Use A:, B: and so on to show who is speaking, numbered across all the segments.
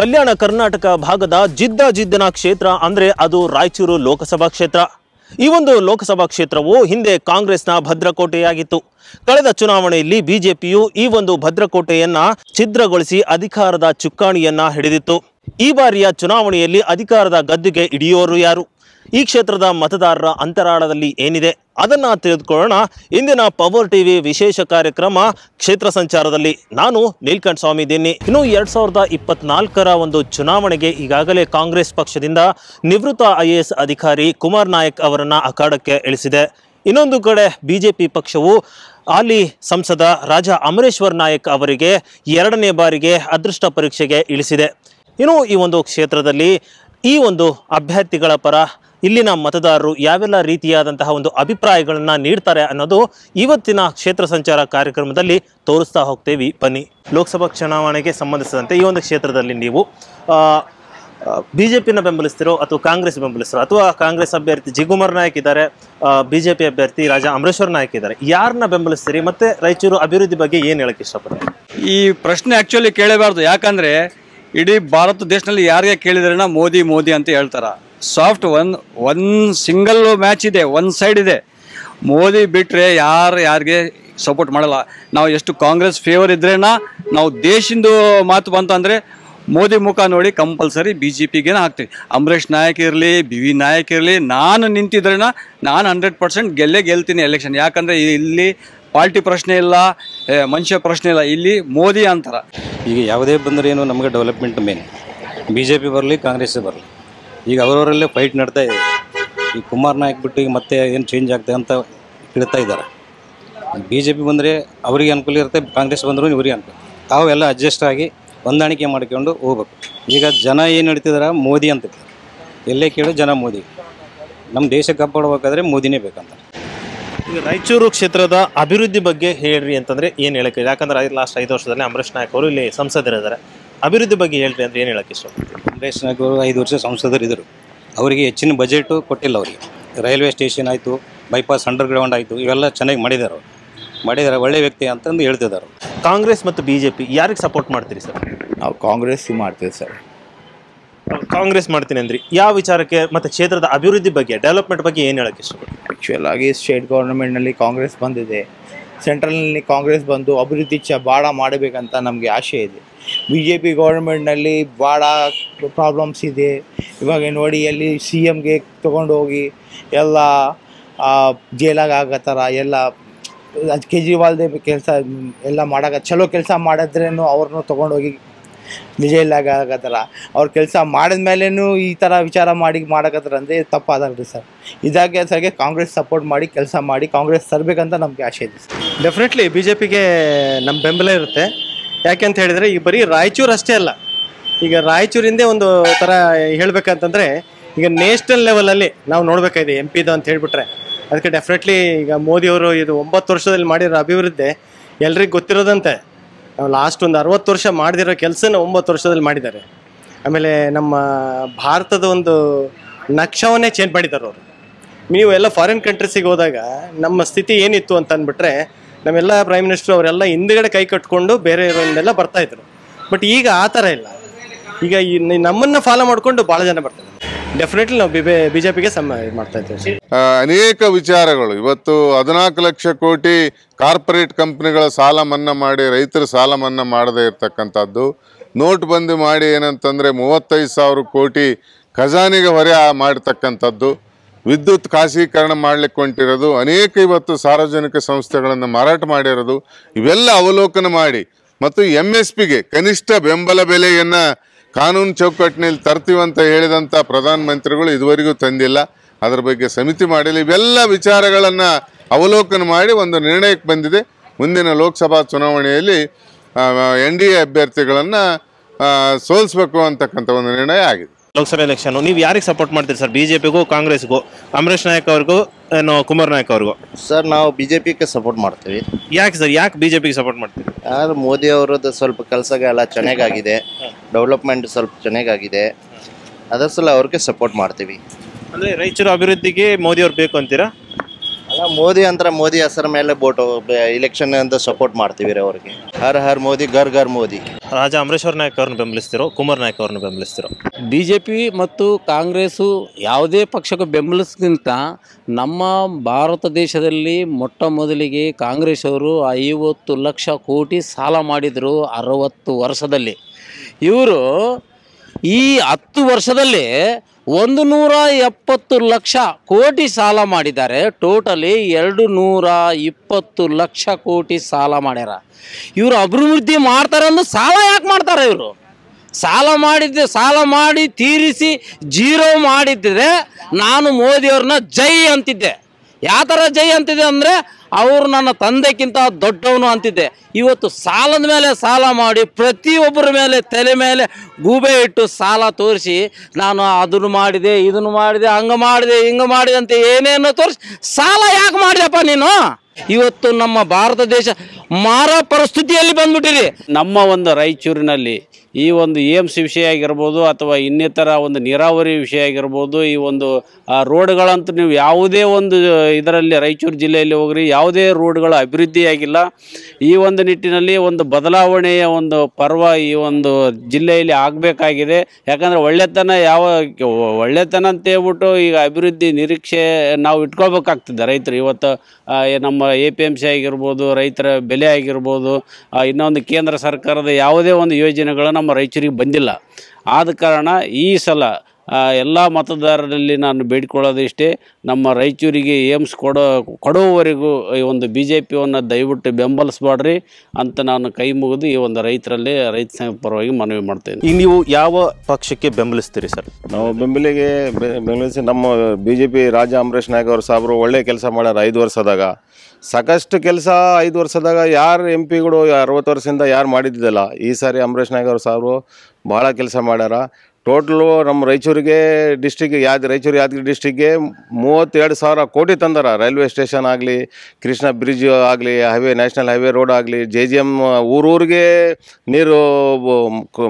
A: ಕಲ್ಯಾಣ ಕರ್ನಾಟಕ ಭಾಗದ ಜಿದ್ದ ಜಿದ್ದನ ಕ್ಷೇತ್ರ ಅಂದರೆ ಅದು ರಾಯಚೂರು ಲೋಕಸಭಾ ಕ್ಷೇತ್ರ ಈ ಒಂದು ಲೋಕಸಭಾ ಕ್ಷೇತ್ರವು ಹಿಂದೆ ಕಾಂಗ್ರೆಸ್ನ ಭದ್ರಕೋಟೆಯಾಗಿತ್ತು ಕಳೆದ ಚುನಾವಣೆಯಲ್ಲಿ ಬಿಜೆಪಿಯು ಈ ಒಂದು ಭದ್ರಕೋಟೆಯನ್ನ ಛಿದ್ರಗೊಳಿಸಿ ಅಧಿಕಾರದ ಚುಕ್ಕಾಣಿಯನ್ನ ಹಿಡಿದಿತ್ತು ಈ ಬಾರಿಯ ಚುನಾವಣೆಯಲ್ಲಿ ಅಧಿಕಾರದ ಗದ್ದುಗೆ ಹಿಡಿಯೋರು ಯಾರು ಈ ಕ್ಷೇತ್ರದ ಮತದಾರರ ಅಂತರಾಳದಲ್ಲಿ ಏನಿದೆ ಅದನ್ನು ತಿಳಿದುಕೊಳ್ಳೋಣ ಇಂದಿನ ಪವರ್ ಟಿವಿ ವಿಶೇಷ ಕಾರ್ಯಕ್ರಮ ಕ್ಷೇತ್ರ ಸಂಚಾರದಲ್ಲಿ ನಾನು ನೀಲ್ಕಂಠ ಸ್ವಾಮಿ ದಿನ್ನಿ ಇನ್ನು ಎರಡ್ ಸಾವಿರದ ಇಪ್ಪತ್ನಾಲ್ಕರ ಒಂದು ಚುನಾವಣೆಗೆ ಈಗಾಗಲೇ ಕಾಂಗ್ರೆಸ್ ಪಕ್ಷದಿಂದ ನಿವೃತ್ತ ಐ ಎ ಎಸ್ ಅಧಿಕಾರಿ ಕುಮಾರ್ ನಾಯಕ್ ಅವರನ್ನು ಅಖಾಡಕ್ಕೆ ಇಳಿಸಿದೆ ಇನ್ನೊಂದು ಕಡೆ ಬಿಜೆಪಿ ಪಕ್ಷವು ಅಲ್ಲಿ ಸಂಸದ ರಾಜ ಅಮರೇಶ್ವರ್ ನಾಯಕ್ ಅವರಿಗೆ ಎರಡನೇ ಬಾರಿಗೆ ಅದೃಷ್ಟ ಪರೀಕ್ಷೆಗೆ ಇಳಿಸಿದೆ ಇನ್ನು ಈ ಒಂದು ಕ್ಷೇತ್ರದಲ್ಲಿ ಈ ಒಂದು ಅಭ್ಯರ್ಥಿಗಳ ಪರ ಇಲ್ಲಿನ ಮತದಾರರು ಯಾವೆಲ್ಲ ರೀತಿಯಾದಂತಹ ಒಂದು ಅಭಿಪ್ರಾಯಗಳನ್ನು ನೀಡ್ತಾರೆ ಅನ್ನೋದು ಇವತ್ತಿನ ಕ್ಷೇತ್ರ ಸಂಚಾರ ಕಾರ್ಯಕ್ರಮದಲ್ಲಿ ತೋರಿಸ್ತಾ ಹೋಗ್ತೇವೆ ಬನ್ನಿ ಲೋಕಸಭಾ ಚುನಾವಣೆಗೆ ಸಂಬಂಧಿಸಿದಂತೆ ಈ ಒಂದು ಕ್ಷೇತ್ರದಲ್ಲಿ ನೀವು ಬಿ ಜೆ ಪಿನ ಬೆಂಬಲಿಸ್ತಿರೋ ಅಥವಾ ಕಾಂಗ್ರೆಸ್ ಬೆಂಬಲಿಸ್ತಿರೋ ಅಥವಾ ಕಾಂಗ್ರೆಸ್ ಅಭ್ಯರ್ಥಿ ಜಿಗುಮರ್ ನಾಯಕ್ ಇದ್ದಾರೆ ಬಿ ಜೆ ಪಿ ಅಭ್ಯರ್ಥಿ ರಾಜಾ ಅಮರೇಶ್ವರ್ ನಾಯಕ್ ಇದ್ದಾರೆ ಯಾರನ್ನ ಬೆಂಬಲಿಸ್ತೀರಿ ಮತ್ತೆ ರಾಯಚೂರು ಅಭಿವೃದ್ಧಿ ಬಗ್ಗೆ ಏನು ಹೇಳಕ್ಕೆ ಇಷ್ಟಪಡ್ತಾರೆ
B: ಈ ಪ್ರಶ್ನೆ ಆಕ್ಚುಲಿ ಕೇಳಬಾರ್ದು ಯಾಕಂದ್ರೆ ಇಡೀ ಭಾರತ ದೇಶದಲ್ಲಿ ಯಾರಿಗೆ ಕೇಳಿದ್ರೆ ಮೋದಿ ಮೋದಿ ಅಂತ ಹೇಳ್ತಾರ soft one one single match ಇದೆ ಒಂದು ಸೈಡ್ ಇದೆ ಮೋದಿ ಬಿಟ್ಟರೆ ಯಾರು ಯಾರಿಗೆ ಸಪೋರ್ಟ್ ಮಾಡಲ್ಲ ನಾವು ಎಷ್ಟು ಕಾಂಗ್ರೆಸ್ ಫೇವರ್ ಇದ್ರೇನ ನಾವು ದೇಶಿಂದು ಮಾತು ಅಂದರೆ ಮೋದಿ ಮುಖ ನೋಡಿ ಕಂಪಲ್ಸರಿ ಬಿ ಜೆ ಪಿಗೇನ ಹಾಕ್ತೀವಿ ಅಂಬರೀಷ್ ನಾಯಕ್ ಇರಲಿ ಬಿ ವಿ ನಾಯಕ್ ಇರಲಿ ನಾನು ನಿಂತಿದ್ರೇನ ನಾನು ಹಂಡ್ರೆಡ್ ಪರ್ಸೆಂಟ್ ಗೆಲ್ಲೇ ಗೆಲ್ತೀನಿ ಎಲೆಕ್ಷನ್ ಯಾಕಂದರೆ ಇಲ್ಲಿ ಪಾರ್ಟಿ ಪ್ರಶ್ನೆ ಇಲ್ಲ ಮನುಷ್ಯ ಪ್ರಶ್ನೆ ಇಲ್ಲ ಇಲ್ಲಿ ಮೋದಿ ಅಂತಾರೆ ಈಗ ಯಾವುದೇ ಏನು ನಮಗೆ development main B J P ಬರಲಿ ಕಾಂಗ್ರೆಸ್ ಬರಲಿ ಈಗ ಅವರವರಲ್ಲೇ ಫೈಟ್ ನಡ್ತಾ ಇದೆ ಈ ಕುಮಾರ್ ನಾಯಕ್ ಬಿಟ್ಟು ಈಗ ಮತ್ತೆ ಏನು ಚೇಂಜ್ ಆಗ್ತದೆ ಅಂತ ಹೇಳ್ತಾ ಇದ್ದಾರೆ ಬಿ ಜೆ ಪಿ ಬಂದರೆ ಅವರಿಗೆ ಅನುಕೂಲ ಇರುತ್ತೆ ಕಾಂಗ್ರೆಸ್ ಬಂದರೂ ಇವರಿಗೆ ಅನುಕೂಲ ತಾವೆಲ್ಲ ಅಡ್ಜಸ್ಟ್ ಆಗಿ ಹೊಂದಾಣಿಕೆ ಮಾಡ್ಕೊಂಡು ಹೋಗ್ಬೇಕು ಈಗ ಜನ ಏನು ನಡೀತಿದಾರೆ ಮೋದಿ ಅಂತ ಎಲ್ಲೇ ಕೇಳು ಜನ ಮೋದಿ ನಮ್ಮ ದೇಶ
A: ಕಾಪಾಡಬೇಕಾದ್ರೆ ಮೋದಿನೇ ಬೇಕಂತ ಈಗ ರಾಯಚೂರು ಕ್ಷೇತ್ರದ ಅಭಿವೃದ್ಧಿ ಬಗ್ಗೆ ಹೇಳ್ರಿ ಅಂತಂದರೆ ಏನು ಹೇಳಕ್ಕೆ ಯಾಕಂದ್ರೆ ಲಾಸ್ಟ್ ಐದು ವರ್ಷದಲ್ಲಿ ಅಂಬರೀಷ್ ನಾಯಕ್ ಅವರು ಇಲ್ಲಿ ಸಂಸದರಿದ್ದಾರೆ ಅಭಿವೃದ್ಧಿ ಬಗ್ಗೆ ಹೇಳ್ರಿ ಅಂದ್ರೆ ಏನು ಹೇಳಕ್ಕೆ ಇಷ್ಟ ಕಾಂಗ್ರೆಸ್ ನಾಯಕರು ಐದು ವರ್ಷ ಸಂಸದರು ಇದ್ದರು ಅವರಿಗೆ ಹೆಚ್ಚಿನ ಬಜೆಟು ಕೊಟ್ಟಿಲ್ಲ ಅವರಿಗೆ ರೈಲ್ವೆ ಸ್ಟೇಷನ್ ಆಯಿತು ಬೈಪಾಸ್ ಅಂಡರ್ ಗ್ರೌಂಡ್ ಆಯಿತು ಇವೆಲ್ಲ ಚೆನ್ನಾಗಿ ಮಾಡಿದ್ದಾರೆ ಅವರು ಮಾಡಿದ್ದಾರೆ ಒಳ್ಳೆ ವ್ಯಕ್ತಿ ಅಂತಂದು ಹೇಳ್ತಿದ್ದಾರೆ ಕಾಂಗ್ರೆಸ್ ಮತ್ತು ಬಿ ಜೆ ಪಿ ಯಾರಿಗೆ ಸಪೋರ್ಟ್ ಮಾಡ್ತೀರಿ ಸರ್ ನಾವು ಕಾಂಗ್ರೆಸ್ ಮಾಡ್ತೀವಿ ಸರ್ ಕಾಂಗ್ರೆಸ್ ಮಾಡ್ತೀನಿ ಅಂದ್ರಿ ಯಾವ ವಿಚಾರಕ್ಕೆ ಮತ್ತು ಕ್ಷೇತ್ರದ ಅಭಿವೃದ್ಧಿ ಬಗ್ಗೆ ಡೆವಲಪ್ಮೆಂಟ್ ಬಗ್ಗೆ ಏನು ಹೇಳಕ್ಕೆ ಇಷ್ಟಪಡ್ತೀವಿ ಆ್ಯಕ್ಚುಯಲ್ ಆಗಿ ಸ್ಟೇಟ್ ಗೌರ್ಮೆಂಟ್ನಲ್ಲಿ ಕಾಂಗ್ರೆಸ್ ಬಂದಿದೆ ಸೆಂಟ್ರಲ್ನಲ್ಲಿ ಕಾಂಗ್ರೆಸ್ ಬಂದು ಅಭಿವೃದ್ಧಿ ಚ ಭಾಳ ಮಾಡಬೇಕಂತ ನಮಗೆ ಆಶೆ ಇದೆ ಬಿ ಜೆ ಪಿ ಗೌರ್ಮೆಂಟ್ನಲ್ಲಿ ಭಾಳ ಪ್ರಾಬ್ಲಮ್ಸ್ ಇದೆ ಇವಾಗ ನೋಡಿ ಎಲ್ಲಿ ಸಿ ಎಮ್ಗೆ ತೊಗೊಂಡೋಗಿ ಎಲ್ಲ ಜೇಲಾಗ ಆಗತ್ತಾರ ಎಲ್ಲ ಅದು ಕೇಜ್ರಿವಾಲ್ದೇ ಕೆಲಸ ಎಲ್ಲ ಮಾಡೋಕೆ ಚಲೋ ಕೆಲಸ ಮಾಡಿದ್ರೇನು ಅವ್ರನ್ನೂ ತೊಗೊಂಡೋಗಿ ಜೈಲಾಗ ಆಗತ್ತಾರ ಅವ್ರ ಕೆಲಸ ಮಾಡಿದ್ಮೇಲೇನು ಈ ಥರ ವಿಚಾರ ಮಾಡಿ ಮಾಡಕತ್ತಾರ ಅಂದರೆ ತಪ್ಪಾದಲ್ರಿ ಸರ್ ಇದಾಗೆ ಸರ್ಗೆ ಕಾಂಗ್ರೆಸ್ ಸಪೋರ್ಟ್ ಮಾಡಿ ಕೆಲಸ ಮಾಡಿ ಕಾಂಗ್ರೆಸ್ ತರಬೇಕಂತ ನಮಗೆ ಆಶೆ ಇದೆ ಸರ್
C: ಡೆಫಿನೆಟ್ಲಿ ಬಿ ಜೆ ಪಿಗೆ ನಮ್ಮ ಬೆಂಬಲ ಇರುತ್ತೆ ಅಂತ ಹೇಳಿದರೆ ಈಗ ಬರೀ ರಾಯಚೂರು ಅಷ್ಟೇ ಅಲ್ಲ ಈಗ ರಾಯಚೂರಿಂದೇ ಒಂದು ಥರ ಹೇಳಬೇಕಂತಂದರೆ ಈಗ ನ್ಯಾಷನಲ್ ಲೆವೆಲಲ್ಲಿ ನಾವು ನೋಡಬೇಕಾಗಿದೆ ಎಂ ಪಿದು ಅಂತ ಹೇಳಿಬಿಟ್ರೆ ಅದಕ್ಕೆ ಡೆಫಿನೆಟ್ಲಿ ಈಗ ಮೋದಿಯವರು ಇದು ಒಂಬತ್ತು ವರ್ಷದಲ್ಲಿ ಮಾಡಿರೋ ಅಭಿವೃದ್ಧಿ ಎಲ್ರಿಗೂ ಗೊತ್ತಿರೋದಂತೆ ನಾವು ಲಾಸ್ಟ್ ಒಂದು ಅರವತ್ತು ವರ್ಷ ಮಾಡಿದಿರೋ ಕೆಲಸನ ಒಂಬತ್ತು ವರ್ಷದಲ್ಲಿ ಮಾಡಿದ್ದಾರೆ ಆಮೇಲೆ ನಮ್ಮ ಭಾರತದ ಒಂದು ನಕ್ಷವನ್ನೇ ಚೇಂಜ್ ಮಾಡಿದ್ದಾರೆ ಅವರು ನೀವು ಎಲ್ಲ ಫಾರಿನ್ ಕಂಟ್ರೀಸಿಗೆ ಹೋದಾಗ ನಮ್ಮ ಸ್ಥಿತಿ ಏನಿತ್ತು ಅಂತ ನಮ್ಮೆಲ್ಲ ಪ್ರೈಮ್ ಮಿನಿಸ್ಟರ್ ಅವರೆಲ್ಲ ಹಿಂದ್ಗಡೆ ಕೈ ಕಟ್ಕೊಂಡು ಬೇರೆ ಇರೋದೆಲ್ಲ ಬರ್ತಾ ಇದ್ರು ಬಟ್ ಈಗ ಆ ಥರ ಇಲ್ಲ ಈಗ ಈ ನಮ್ಮನ್ನ ಫಾಲೋ ಮಾಡಿಕೊಂಡು ಭಾಳ ಜನ ಬರ್ತಾರೆ ಡೆಫಿನೆಟ್ಲಿ ನಾವು ಪಿಗೆ ಸಮ ಮಾಡ್ತಾ ಇದ್ದೀವಿ
D: ಅನೇಕ ವಿಚಾರಗಳು ಇವತ್ತು ಹದಿನಾಲ್ಕು ಲಕ್ಷ ಕೋಟಿ ಕಾರ್ಪೊರೇಟ್ ಕಂಪ್ನಿಗಳ ಸಾಲ ಮನ್ನಾ ಮಾಡಿ ರೈತರ ಸಾಲ ಮನ್ನಾ ಮಾಡದೇ ಇರತಕ್ಕಂಥದ್ದು ನೋಟ್ ಬಂದಿ ಮಾಡಿ ಏನಂತಂದರೆ ಮೂವತ್ತೈದು ಸಾವಿರ ಕೋಟಿ ಖಜಾನೆಗೆ ಹೊರೆ ಮಾಡಿರ್ತಕ್ಕಂಥದ್ದು ವಿದ್ಯುತ್ ಖಾಸಗೀಕರಣ ಮಾಡಲಿಕ್ಕೆ ಹೊಂಟಿರೋದು ಅನೇಕ ಇವತ್ತು ಸಾರ್ವಜನಿಕ ಸಂಸ್ಥೆಗಳನ್ನು ಮಾರಾಟ ಮಾಡಿರೋದು ಇವೆಲ್ಲ ಅವಲೋಕನ ಮಾಡಿ ಮತ್ತು ಎಮ್ ಎಸ್ ಪಿಗೆ ಕನಿಷ್ಠ ಬೆಂಬಲ ಬೆಲೆಯನ್ನು ಕಾನೂನು ಚೌಕಟ್ಟಿನಲ್ಲಿ ತರ್ತೀವಂತ ಹೇಳಿದಂಥ ಪ್ರಧಾನಮಂತ್ರಿಗಳು ಇದುವರೆಗೂ ತಂದಿಲ್ಲ ಅದರ ಬಗ್ಗೆ ಸಮಿತಿ ಮಾಡಿಲ್ಲ ಇವೆಲ್ಲ ವಿಚಾರಗಳನ್ನು ಅವಲೋಕನ ಮಾಡಿ ಒಂದು ನಿರ್ಣಯಕ್ಕೆ ಬಂದಿದೆ ಮುಂದಿನ ಲೋಕಸಭಾ ಚುನಾವಣೆಯಲ್ಲಿ ಎನ್ ಡಿ ಎ ಅಭ್ಯರ್ಥಿಗಳನ್ನು ಸೋಲಿಸಬೇಕು ಅಂತಕ್ಕಂಥ ಒಂದು ನಿರ್ಣಯ ಆಗಿದೆ ಲೋಕಸಭೆ ಎಲೆಕ್ಷನ್ ನೀವು ಯಾರಿಗೆ ಸಪೋರ್ಟ್ ಮಾಡ್ತೀರಿ ಸರ್ ಬಿಜೆಪಿಗೂ ಕಾಂಗ್ರೆಸ್ಗೂ ಕಾಂಗ್ರೆಸ್ ನಾಯಕ್
A: ಅವ್ರಿಗೂ ಏನು ಕುಮಾರ್ ನಾಯಕ್ ಅವ್ರಿಗೂ ಸರ್ ನಾವು ಬಿಜೆಪಿಗೆ ಸಪೋರ್ಟ್ ಮಾಡ್ತೀವಿ ಯಾಕೆ ಸರ್ ಯಾಕೆ ಬಿಜೆಪಿಗೆ ಸಪೋರ್ಟ್ ಮಾಡ್ತೀವಿ ಆದ್ರೆ ಮೋದಿ ಅವರದ್ದು ಸ್ವಲ್ಪ ಕೆಲಸಗಳೆಲ್ಲ ಚೆನ್ನಾಗಾಗಿದೆ ಡೆವಲಪ್ಮೆಂಟ್ ಸ್ವಲ್ಪ ಚೆನ್ನಾಗಾಗಿದೆ ಅದರ ಸಲ ಅವ್ರಿಗೆ ಸಪೋರ್ಟ್ ಮಾಡ್ತೀವಿ ಅಂದರೆ ರಾಯಚೂರು ಅಭಿವೃದ್ಧಿಗೆ ಮೋದಿ ಅವ್ರು ಬೇಕು ಅಂತೀರಾ ಅಲ್ಲ ಮೋದಿ ಅಂದ್ರೆ ಮೋದಿ ಹೆಸರ ಮೇಲೆ ಬೋಟ್ ಇಲೆಕ್ಷನ್ ಅಂತ ಸಪೋರ್ಟ್ ಮಾಡ್ತೀವಿ ರೀ ಅವ್ರಿಗೆ ಹರ್ ಹರ್ ಮೋದಿ ಗರ್ ಗರ್ ಮೋದಿ ರಾಜ ಅಮರೇಶ್ವರ್ ನಾಯಕ್ ಅವ್ರನ್ನ ಬೆಂಬಲಿಸ್ತಿರೋ ಕುಮಾರ್ ನಾಯಕ್ ಅವ್ರನ್ನ
B: ಬೆಂಬಲಿಸ್ತಿರೋ ಬಿ ಜೆ ಪಿ ಮತ್ತು ಕಾಂಗ್ರೆಸ್ಸು ಯಾವುದೇ ಪಕ್ಷಕ್ಕೂ ಬೆಂಬಲಿಸಕ್ಕಿಂತ ನಮ್ಮ ಭಾರತ ದೇಶದಲ್ಲಿ ಮೊಟ್ಟ ಮೊದಲಿಗೆ ಕಾಂಗ್ರೆಸ್ ಅವರು ಐವತ್ತು ಲಕ್ಷ ಕೋಟಿ ಸಾಲ ಮಾಡಿದರು ಅರವತ್ತು ವರ್ಷದಲ್ಲಿ ಇವರು ಈ ಹತ್ತು ವರ್ಷದಲ್ಲಿ ಒಂದು ನೂರ ಎಪ್ಪತ್ತು ಲಕ್ಷ ಕೋಟಿ ಸಾಲ ಮಾಡಿದ್ದಾರೆ ಟೋಟಲಿ ಎರಡು ನೂರ ಇಪ್ಪತ್ತು ಲಕ್ಷ ಕೋಟಿ ಸಾಲ ಮಾಡ್ಯಾರ ಇವರು ಅಭಿವೃದ್ಧಿ ಮಾಡ್ತಾರೆ ಅಂದ್ರೆ ಸಾಲ ಯಾಕೆ ಮಾಡ್ತಾರೆ ಇವರು ಸಾಲ ಮಾಡಿದ್ದೆ ಸಾಲ ಮಾಡಿ ತೀರಿಸಿ ಜೀರೋ ಮಾಡಿದ್ದರೆ ನಾನು ಮೋದಿಯವ್ರನ್ನ ಜೈ ಅಂತಿದ್ದೆ ಯಾವ ಥರ ಜೈ ಅಂತಿದೆ ಅಂದರೆ ಅವರು ನನ್ನ ತಂದೆಕ್ಕಿಂತ ದೊಡ್ಡವನು ಅಂತಿದ್ದೆ ಇವತ್ತು ಸಾಲದ ಮೇಲೆ ಸಾಲ ಮಾಡಿ ಪ್ರತಿಯೊಬ್ಬರ ಮೇಲೆ ತಲೆ ಮೇಲೆ ಗೂಬೆ ಇಟ್ಟು ಸಾಲ ತೋರಿಸಿ ನಾನು ಅದನ್ನು ಮಾಡಿದೆ ಇದನ್ನು ಮಾಡಿದೆ ಹಂಗೆ ಮಾಡಿದೆ ಹಿಂಗೆ ಮಾಡಿದೆ ಅಂತ ಏನೇನು ತೋರಿಸಿ ಸಾಲ ಯಾಕೆ ಮಾಡಿದೆಪ್ಪ ನೀನು ಇವತ್ತು ನಮ್ಮ ಭಾರತ ದೇಶ ಮಾರ ಪರಿಸ್ಥಿತಿಯಲ್ಲಿ ಬಂದ್ಬಿಟ್ಟಿರಿ ನಮ್ಮ ಒಂದು ರಾಯಚೂರಿನಲ್ಲಿ ಈ ಒಂದು ಎ ಎಮ್ ಸಿ ವಿಷಯ ಆಗಿರ್ಬೋದು ಅಥವಾ ಇನ್ನಿತರ ಒಂದು ನೀರಾವರಿ ವಿಷಯ ಆಗಿರ್ಬೋದು ಈ ಒಂದು ರೋಡ್ಗಳಂತೂ ನೀವು ಯಾವುದೇ ಒಂದು ಇದರಲ್ಲಿ ರಾಯಚೂರು ಜಿಲ್ಲೆಯಲ್ಲಿ ಹೋಗ್ರಿ ಯಾವುದೇ ರೋಡ್ಗಳ ಅಭಿವೃದ್ಧಿಯಾಗಿಲ್ಲ ಈ ಒಂದು ನಿಟ್ಟಿನಲ್ಲಿ ಒಂದು ಬದಲಾವಣೆಯ ಒಂದು ಪರ್ವ ಈ ಒಂದು ಜಿಲ್ಲೆಯಲ್ಲಿ ಆಗಬೇಕಾಗಿದೆ ಯಾಕಂದರೆ ಒಳ್ಳೆತನ ಯಾವ ಒಳ್ಳೆತನ ಅಂತ ಹೇಳ್ಬಿಟ್ಟು ಈಗ ಅಭಿವೃದ್ಧಿ ನಿರೀಕ್ಷೆ ನಾವು ಇಟ್ಕೊಳ್ಬೇಕಾಗ್ತದೆ ರೈತರು ಇವತ್ತು ನಮ್ಮ ಎ ಪಿ ಎಮ್ ಸಿ ಆಗಿರ್ಬೋದು ರೈತರ ಬೆಲೆ ಆಗಿರ್ಬೋದು ಇನ್ನೊಂದು ಕೇಂದ್ರ ಸರ್ಕಾರದ ಯಾವುದೇ ಒಂದು ಯೋಜನೆಗಳನ್ನು ನಮ್ಮ ರಾಯಚೂರಿಗೆ ಬಂದಿಲ್ಲ ಆದ ಕಾರಣ ಈ ಸಲ ಎಲ್ಲ ಮತದಾರರಲ್ಲಿ ನಾನು ಇಷ್ಟೇ ನಮ್ಮ ರಾಯಚೂರಿಗೆ ಏಮ್ಸ್ ಕೊಡೋ ಕೊಡೋವರೆಗೂ ಈ ಒಂದು ಬಿ ಜೆ ಪಿಯನ್ನು ದಯವಿಟ್ಟು ಬೆಂಬಲಿಸ್ಬಾಡ್ರಿ ಅಂತ ನಾನು ಕೈ ಮುಗಿದು ಈ ಒಂದು ರೈತರಲ್ಲಿ ರೈತ ಸಂಘ ಪರವಾಗಿ ಮನವಿ ಮಾಡ್ತೇನೆ
A: ಈಗ ನೀವು ಯಾವ ಪಕ್ಷಕ್ಕೆ ಬೆಂಬಲಿಸ್ತೀರಿ ಸರ್ ನಾವು ಬೆಂಬಲಿಗೆ ಬೆಂಬಲಿಸಿ ನಮ್ಮ B J P Raja Amaresh Nayak ಅವರು ಸಾಹಬ್ರು ಒಳ್ಳೆ ಕೆಲಸ ಮಾಡ್ಯಾರ ಐದು ವರ್ಷದಾಗ ಸಾಕಷ್ಟು ಕೆಲಸ ಐದು ವರ್ಷದಾಗ ಯಾರು ಎಂ ಪಿಗಳು ಅರವತ್ತು ವರ್ಷದಿಂದ ಯಾರು ಮಾಡಿದ್ದಿಲ್ಲ ಈ ಸಾರಿ ಅಮರೇಶ್ ನಾಯಕ್ ಅವರು ಸಾಹೇಬರು ಭಾಳ ಕೆಲಸ ಮಾಡ್ಯಾರ ಟೋಟಲು ನಮ್ಮ ರಾಯಚೂರಿಗೆ ಡಿಸ್ಟಿಕ್ ಯಾದ ರಾಯಚೂರು ಯಾದಗಿರಿ ಡಿಸ್ಟಿಕ್ಗೆ ಮೂವತ್ತೆರಡು ಸಾವಿರ ಕೋಟಿ ತಂದಾರ ರೈಲ್ವೆ ಸ್ಟೇಷನ್ ಆಗಲಿ ಕೃಷ್ಣ ಬ್ರಿಡ್ಜ್ ಆಗಲಿ ಹೈವೇ ನ್ಯಾಷನಲ್ ಹೈವೇ ರೋಡ್ ಆಗಲಿ ಜೆ ಜಿ ಎಮ್ ಊರೂರಿಗೆ ನೀರು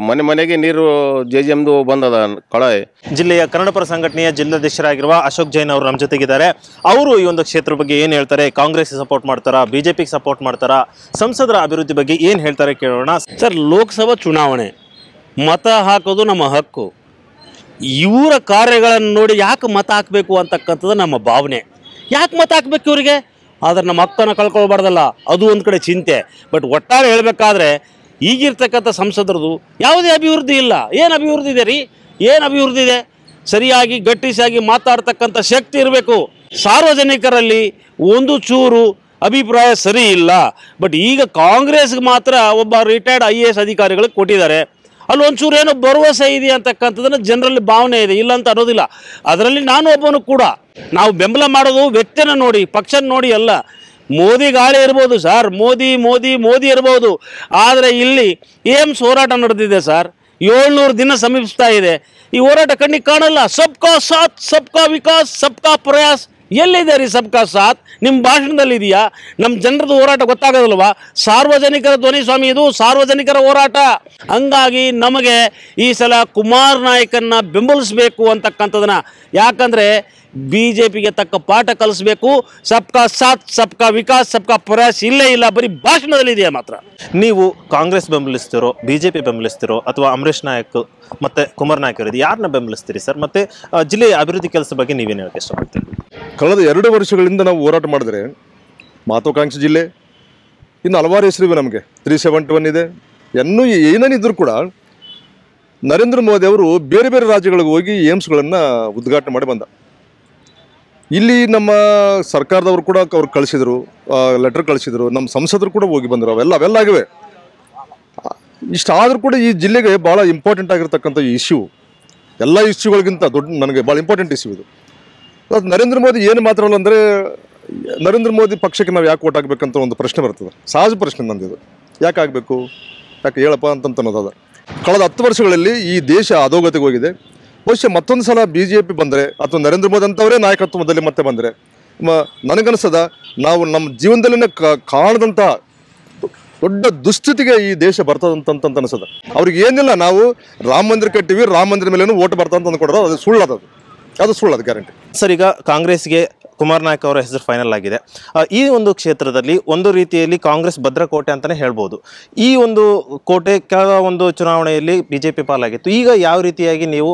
A: ಮನೆ ಮನೆಗೆ ನೀರು ಜೆ ಜಿ ಎಮ್ದು ಬಂದದ ಕಳೆ ಜಿಲ್ಲೆಯ ಕನ್ನಡಪರ ಸಂಘಟನೆಯ ಜಿಲ್ಲಾಧ್ಯಕ್ಷರಾಗಿರುವ ಅಶೋಕ್ ಜೈನ್ ಅವರು ನಮ್ಮ ಜೊತೆಗಿದ್ದಾರೆ ಅವರು ಈ ಒಂದು ಕ್ಷೇತ್ರ ಬಗ್ಗೆ ಏನು ಹೇಳ್ತಾರೆ ಕಾಂಗ್ರೆಸ್ ಸಪೋರ್ಟ್ ಮಾಡ್ತಾರಾ ಬಿ ಸಪೋರ್ಟ್ ಮಾಡ್ತಾರಾ ಸಂಸದರ ಅಭಿವೃದ್ಧಿ ಬಗ್ಗೆ ಏನು ಹೇಳ್ತಾರೆ ಕೇಳೋಣ ಸರ್ ಲೋಕಸಭಾ ಚುನಾವಣೆ ಮತ ಹಾಕೋದು ನಮ್ಮ
B: ಹಕ್ಕು ಇವರ ಕಾರ್ಯಗಳನ್ನು ನೋಡಿ ಯಾಕೆ ಮತ ಹಾಕಬೇಕು ಅಂತಕ್ಕಂಥದ್ದು ನಮ್ಮ ಭಾವನೆ ಯಾಕೆ ಮತ ಹಾಕಬೇಕು ಇವರಿಗೆ ಆದರೆ ನಮ್ಮ ಹಕ್ಕನ್ನು ಕಳ್ಕೊಳ್ಬಾರ್ದಲ್ಲ ಅದು ಒಂದು ಕಡೆ ಚಿಂತೆ ಬಟ್ ಒಟ್ಟಾರೆ ಹೇಳಬೇಕಾದ್ರೆ ಈಗಿರ್ತಕ್ಕಂಥ ಸಂಸದರದು ಯಾವುದೇ ಅಭಿವೃದ್ಧಿ ಇಲ್ಲ ಏನು ಅಭಿವೃದ್ಧಿ ಇದೆ ರೀ ಏನು ಅಭಿವೃದ್ಧಿ ಇದೆ ಸರಿಯಾಗಿ ಗಟ್ಟಿಸಾಗಿ ಮಾತಾಡ್ತಕ್ಕಂಥ ಶಕ್ತಿ ಇರಬೇಕು ಸಾರ್ವಜನಿಕರಲ್ಲಿ ಒಂದು ಚೂರು ಅಭಿಪ್ರಾಯ ಸರಿ ಇಲ್ಲ ಬಟ್ ಈಗ ಕಾಂಗ್ರೆಸ್ಗೆ ಮಾತ್ರ ಒಬ್ಬ ರಿಟೈರ್ಡ್ ಐ ಎ ಎಸ್ ಅಧಿಕಾರಿಗಳಿಗೆ ಕೊಟ್ಟಿದ್ದಾರೆ ಅಲ್ಲಿ ಒಂಚೂರು ಏನೋ ಭರವಸೆ ಇದೆ ಅಂತಕ್ಕಂಥದ್ದನ್ನು ಜನರಲ್ಲಿ ಭಾವನೆ ಇದೆ ಇಲ್ಲ ಅಂತ ಅನ್ನೋದಿಲ್ಲ ಅದರಲ್ಲಿ ನಾನು ಒಬ್ಬನು ಕೂಡ ನಾವು ಬೆಂಬಲ ಮಾಡೋದು ವ್ಯಕ್ತಿನ ನೋಡಿ ಪಕ್ಷನ ನೋಡಿ ಅಲ್ಲ ಮೋದಿ ಗಾಳಿ ಇರ್ಬೋದು ಸರ್ ಮೋದಿ ಮೋದಿ ಮೋದಿ ಇರ್ಬೋದು ಆದರೆ ಇಲ್ಲಿ ಏಮ್ಸ್ ಹೋರಾಟ ನಡೆದಿದೆ ಸರ್ ಏಳ್ನೂರು ದಿನ ಸಮೀಪಿಸ್ತಾ ಇದೆ ಈ ಹೋರಾಟ ಕಣ್ಣಿಗೆ ಕಾಣಲ್ಲ ಸಬ್ಕಾ ಸಾಥ್ ಸಬ್ಕಾ ವಿಕಾಸ್ ಸಬ್ಕಾ ಪ್ರಯಾಸ್ ಎಲ್ಲಿದೆ ರೀ ಕಾ ಸಾಥ್ ನಿಮ್ಮ ಭಾಷಣದಲ್ಲಿ ಇದೆಯಾ ನಮ್ಮ ಜನರದ ಹೋರಾಟ ಗೊತ್ತಾಗೋದಲ್ವಾ ಸಾರ್ವಜನಿಕರ ಧ್ವನಿ ಸ್ವಾಮಿ ಇದು ಸಾರ್ವಜನಿಕರ ಹೋರಾಟ ಹಂಗಾಗಿ ನಮಗೆ ಈ ಸಲ ಕುಮಾರ್ ನಾಯಕನ್ನ ಬೆಂಬಲಿಸಬೇಕು ಅಂತಕ್ಕಂಥದನ್ನ ಯಾಕಂದರೆ ಬಿ ಜೆ ಪಿಗೆ ತಕ್ಕ ಪಾಠ ಕಲಿಸ್ಬೇಕು ಸಾತ್ ಸಬ್ ಕಾ ವಿಕಾಸ್ ಕಾ ಪ್ರಯಾಸ್ ಇಲ್ಲೇ ಇಲ್ಲ ಬರೀ ಭಾಷಣದಲ್ಲಿ ಇದೆಯಾ ಮಾತ್ರ
A: ನೀವು ಕಾಂಗ್ರೆಸ್ ಬೆಂಬಲಿಸ್ತಿರೋ ಬಿ ಜೆ ಪಿ ಬೆಂಬಲಿಸ್ತಿರೋ ಅಥವಾ ಅಮರೀಶ್ ನಾಯಕ್ ಮತ್ತು ಕುಮಾರ್ ನಾಯಕ್ ಅವರಿದೆ ಯಾರನ್ನ ಬೆಂಬಲಿಸ್ತೀರಿ ಸರ್ ಮತ್ತು ಜಿಲ್ಲೆಯ ಅಭಿವೃದ್ಧಿ ಕೆಲಸದ ಬಗ್ಗೆ ನೀವೇನು ಹೇಳಕ್ಕೆ ಇಷ್ಟಪಡ್ತೀರಿ ಕಳೆದ
E: ಎರಡು ವರ್ಷಗಳಿಂದ ನಾವು ಹೋರಾಟ ಮಾಡಿದ್ರೆ ಮಹತ್ವಾಕಾಂಕ್ಷಿ ಜಿಲ್ಲೆ ಇನ್ನು ಹಲವಾರು ಇವೆ ನಮಗೆ ತ್ರೀ ಸೆವೆನ್ ಒನ್ ಇದೆ ಇನ್ನೂ ಏನೇನಿದ್ರು ಕೂಡ ನರೇಂದ್ರ ಮೋದಿ ಅವರು ಬೇರೆ ಬೇರೆ ರಾಜ್ಯಗಳಿಗೆ ಹೋಗಿ ಏಮ್ಸ್ಗಳನ್ನು ಉದ್ಘಾಟನೆ ಮಾಡಿ ಬಂದ ಇಲ್ಲಿ ನಮ್ಮ ಸರ್ಕಾರದವರು ಕೂಡ ಅವ್ರು ಕಳಿಸಿದರು ಲೆಟ್ರ್ ಕಳಿಸಿದರು ನಮ್ಮ ಸಂಸದರು ಕೂಡ ಹೋಗಿ ಬಂದರು ಅವೆಲ್ಲ ಅವೆಲ್ಲ ಆಗಿವೆ ಇಷ್ಟಾದರೂ ಕೂಡ ಈ ಜಿಲ್ಲೆಗೆ ಭಾಳ ಇಂಪಾರ್ಟೆಂಟ್ ಆಗಿರ್ತಕ್ಕಂಥ ಇಶ್ಯೂ ಎಲ್ಲ ಇಶ್ಯೂಗಳಿಗಿಂತ ದೊಡ್ಡ ನನಗೆ ಭಾಳ ಇಂಪಾರ್ಟೆಂಟ್ ಇಶ್ಯೂ ಇದು ನರೇಂದ್ರ ಮೋದಿ ಏನು ಅಲ್ಲ ಅಂದರೆ ನರೇಂದ್ರ ಮೋದಿ ಪಕ್ಷಕ್ಕೆ ನಾವು ಯಾಕೆ ಓಟ್ ಆಗಬೇಕಂತ ಒಂದು ಪ್ರಶ್ನೆ ಬರ್ತದೆ ಸಹಜ ಪ್ರಶ್ನೆ ನಂದಿದು ಯಾಕೆ ಆಗಬೇಕು ಯಾಕೆ ಹೇಳಪ್ಪ ಅಂತಂತ ಅನ್ನೋದಾದ ಕಳೆದ ಹತ್ತು ವರ್ಷಗಳಲ್ಲಿ ಈ ದೇಶ ಅಧೋಗತಿಗೆ ಹೋಗಿದೆ ಬಹುಶಃ ಮತ್ತೊಂದು ಸಲ ಬಿ ಜೆ ಪಿ ಬಂದರೆ ಅಥವಾ ನರೇಂದ್ರ ಮೋದಿ ಅಂತವರೇ ನಾಯಕತ್ವದಲ್ಲಿ ಮತ್ತೆ ಬಂದರೆ ನನಗನ್ನಿಸದ ನಾವು ನಮ್ಮ ಜೀವನದಲ್ಲಿನ ಕಾಣದಂಥ ದೊಡ್ಡ ದುಸ್ಥಿತಿಗೆ ಈ ದೇಶ ಬರ್ತದಂತಂತ ಅನಿಸದ ಅವ್ರಿಗೆ ಏನಿಲ್ಲ ನಾವು ರಾಮ ಮಂದಿರ ಕಟ್ಟಿವಿ ರಾಮ ಮಂದಿರ ಮೇಲೇನು ಓಟ್ ಬರ್ತದಂತ ಅಂದ್ಕೊಡೋದು ಅದು ಸುಳ್ಳದದು ಅದು ಸುಳ್ಳು ಅದು ಗ್ಯಾರಂಟಿ ಸರ್ ಈಗ ಕಾಂಗ್ರೆಸ್ಗೆ
A: ಕುಮಾರ್ ನಾಯಕ್ ಅವರ ಹೆಸರು ಫೈನಲ್ ಆಗಿದೆ ಈ ಒಂದು ಕ್ಷೇತ್ರದಲ್ಲಿ ಒಂದು ರೀತಿಯಲ್ಲಿ ಕಾಂಗ್ರೆಸ್ ಭದ್ರ ಕೋಟೆ ಅಂತಲೇ ಹೇಳ್ಬೋದು ಈ ಒಂದು ಕೋಟೆ ಒಂದು ಚುನಾವಣೆಯಲ್ಲಿ ಬಿ ಜೆ ಪಿ ಪಾಲಾಗಿತ್ತು ಈಗ ಯಾವ ರೀತಿಯಾಗಿ ನೀವು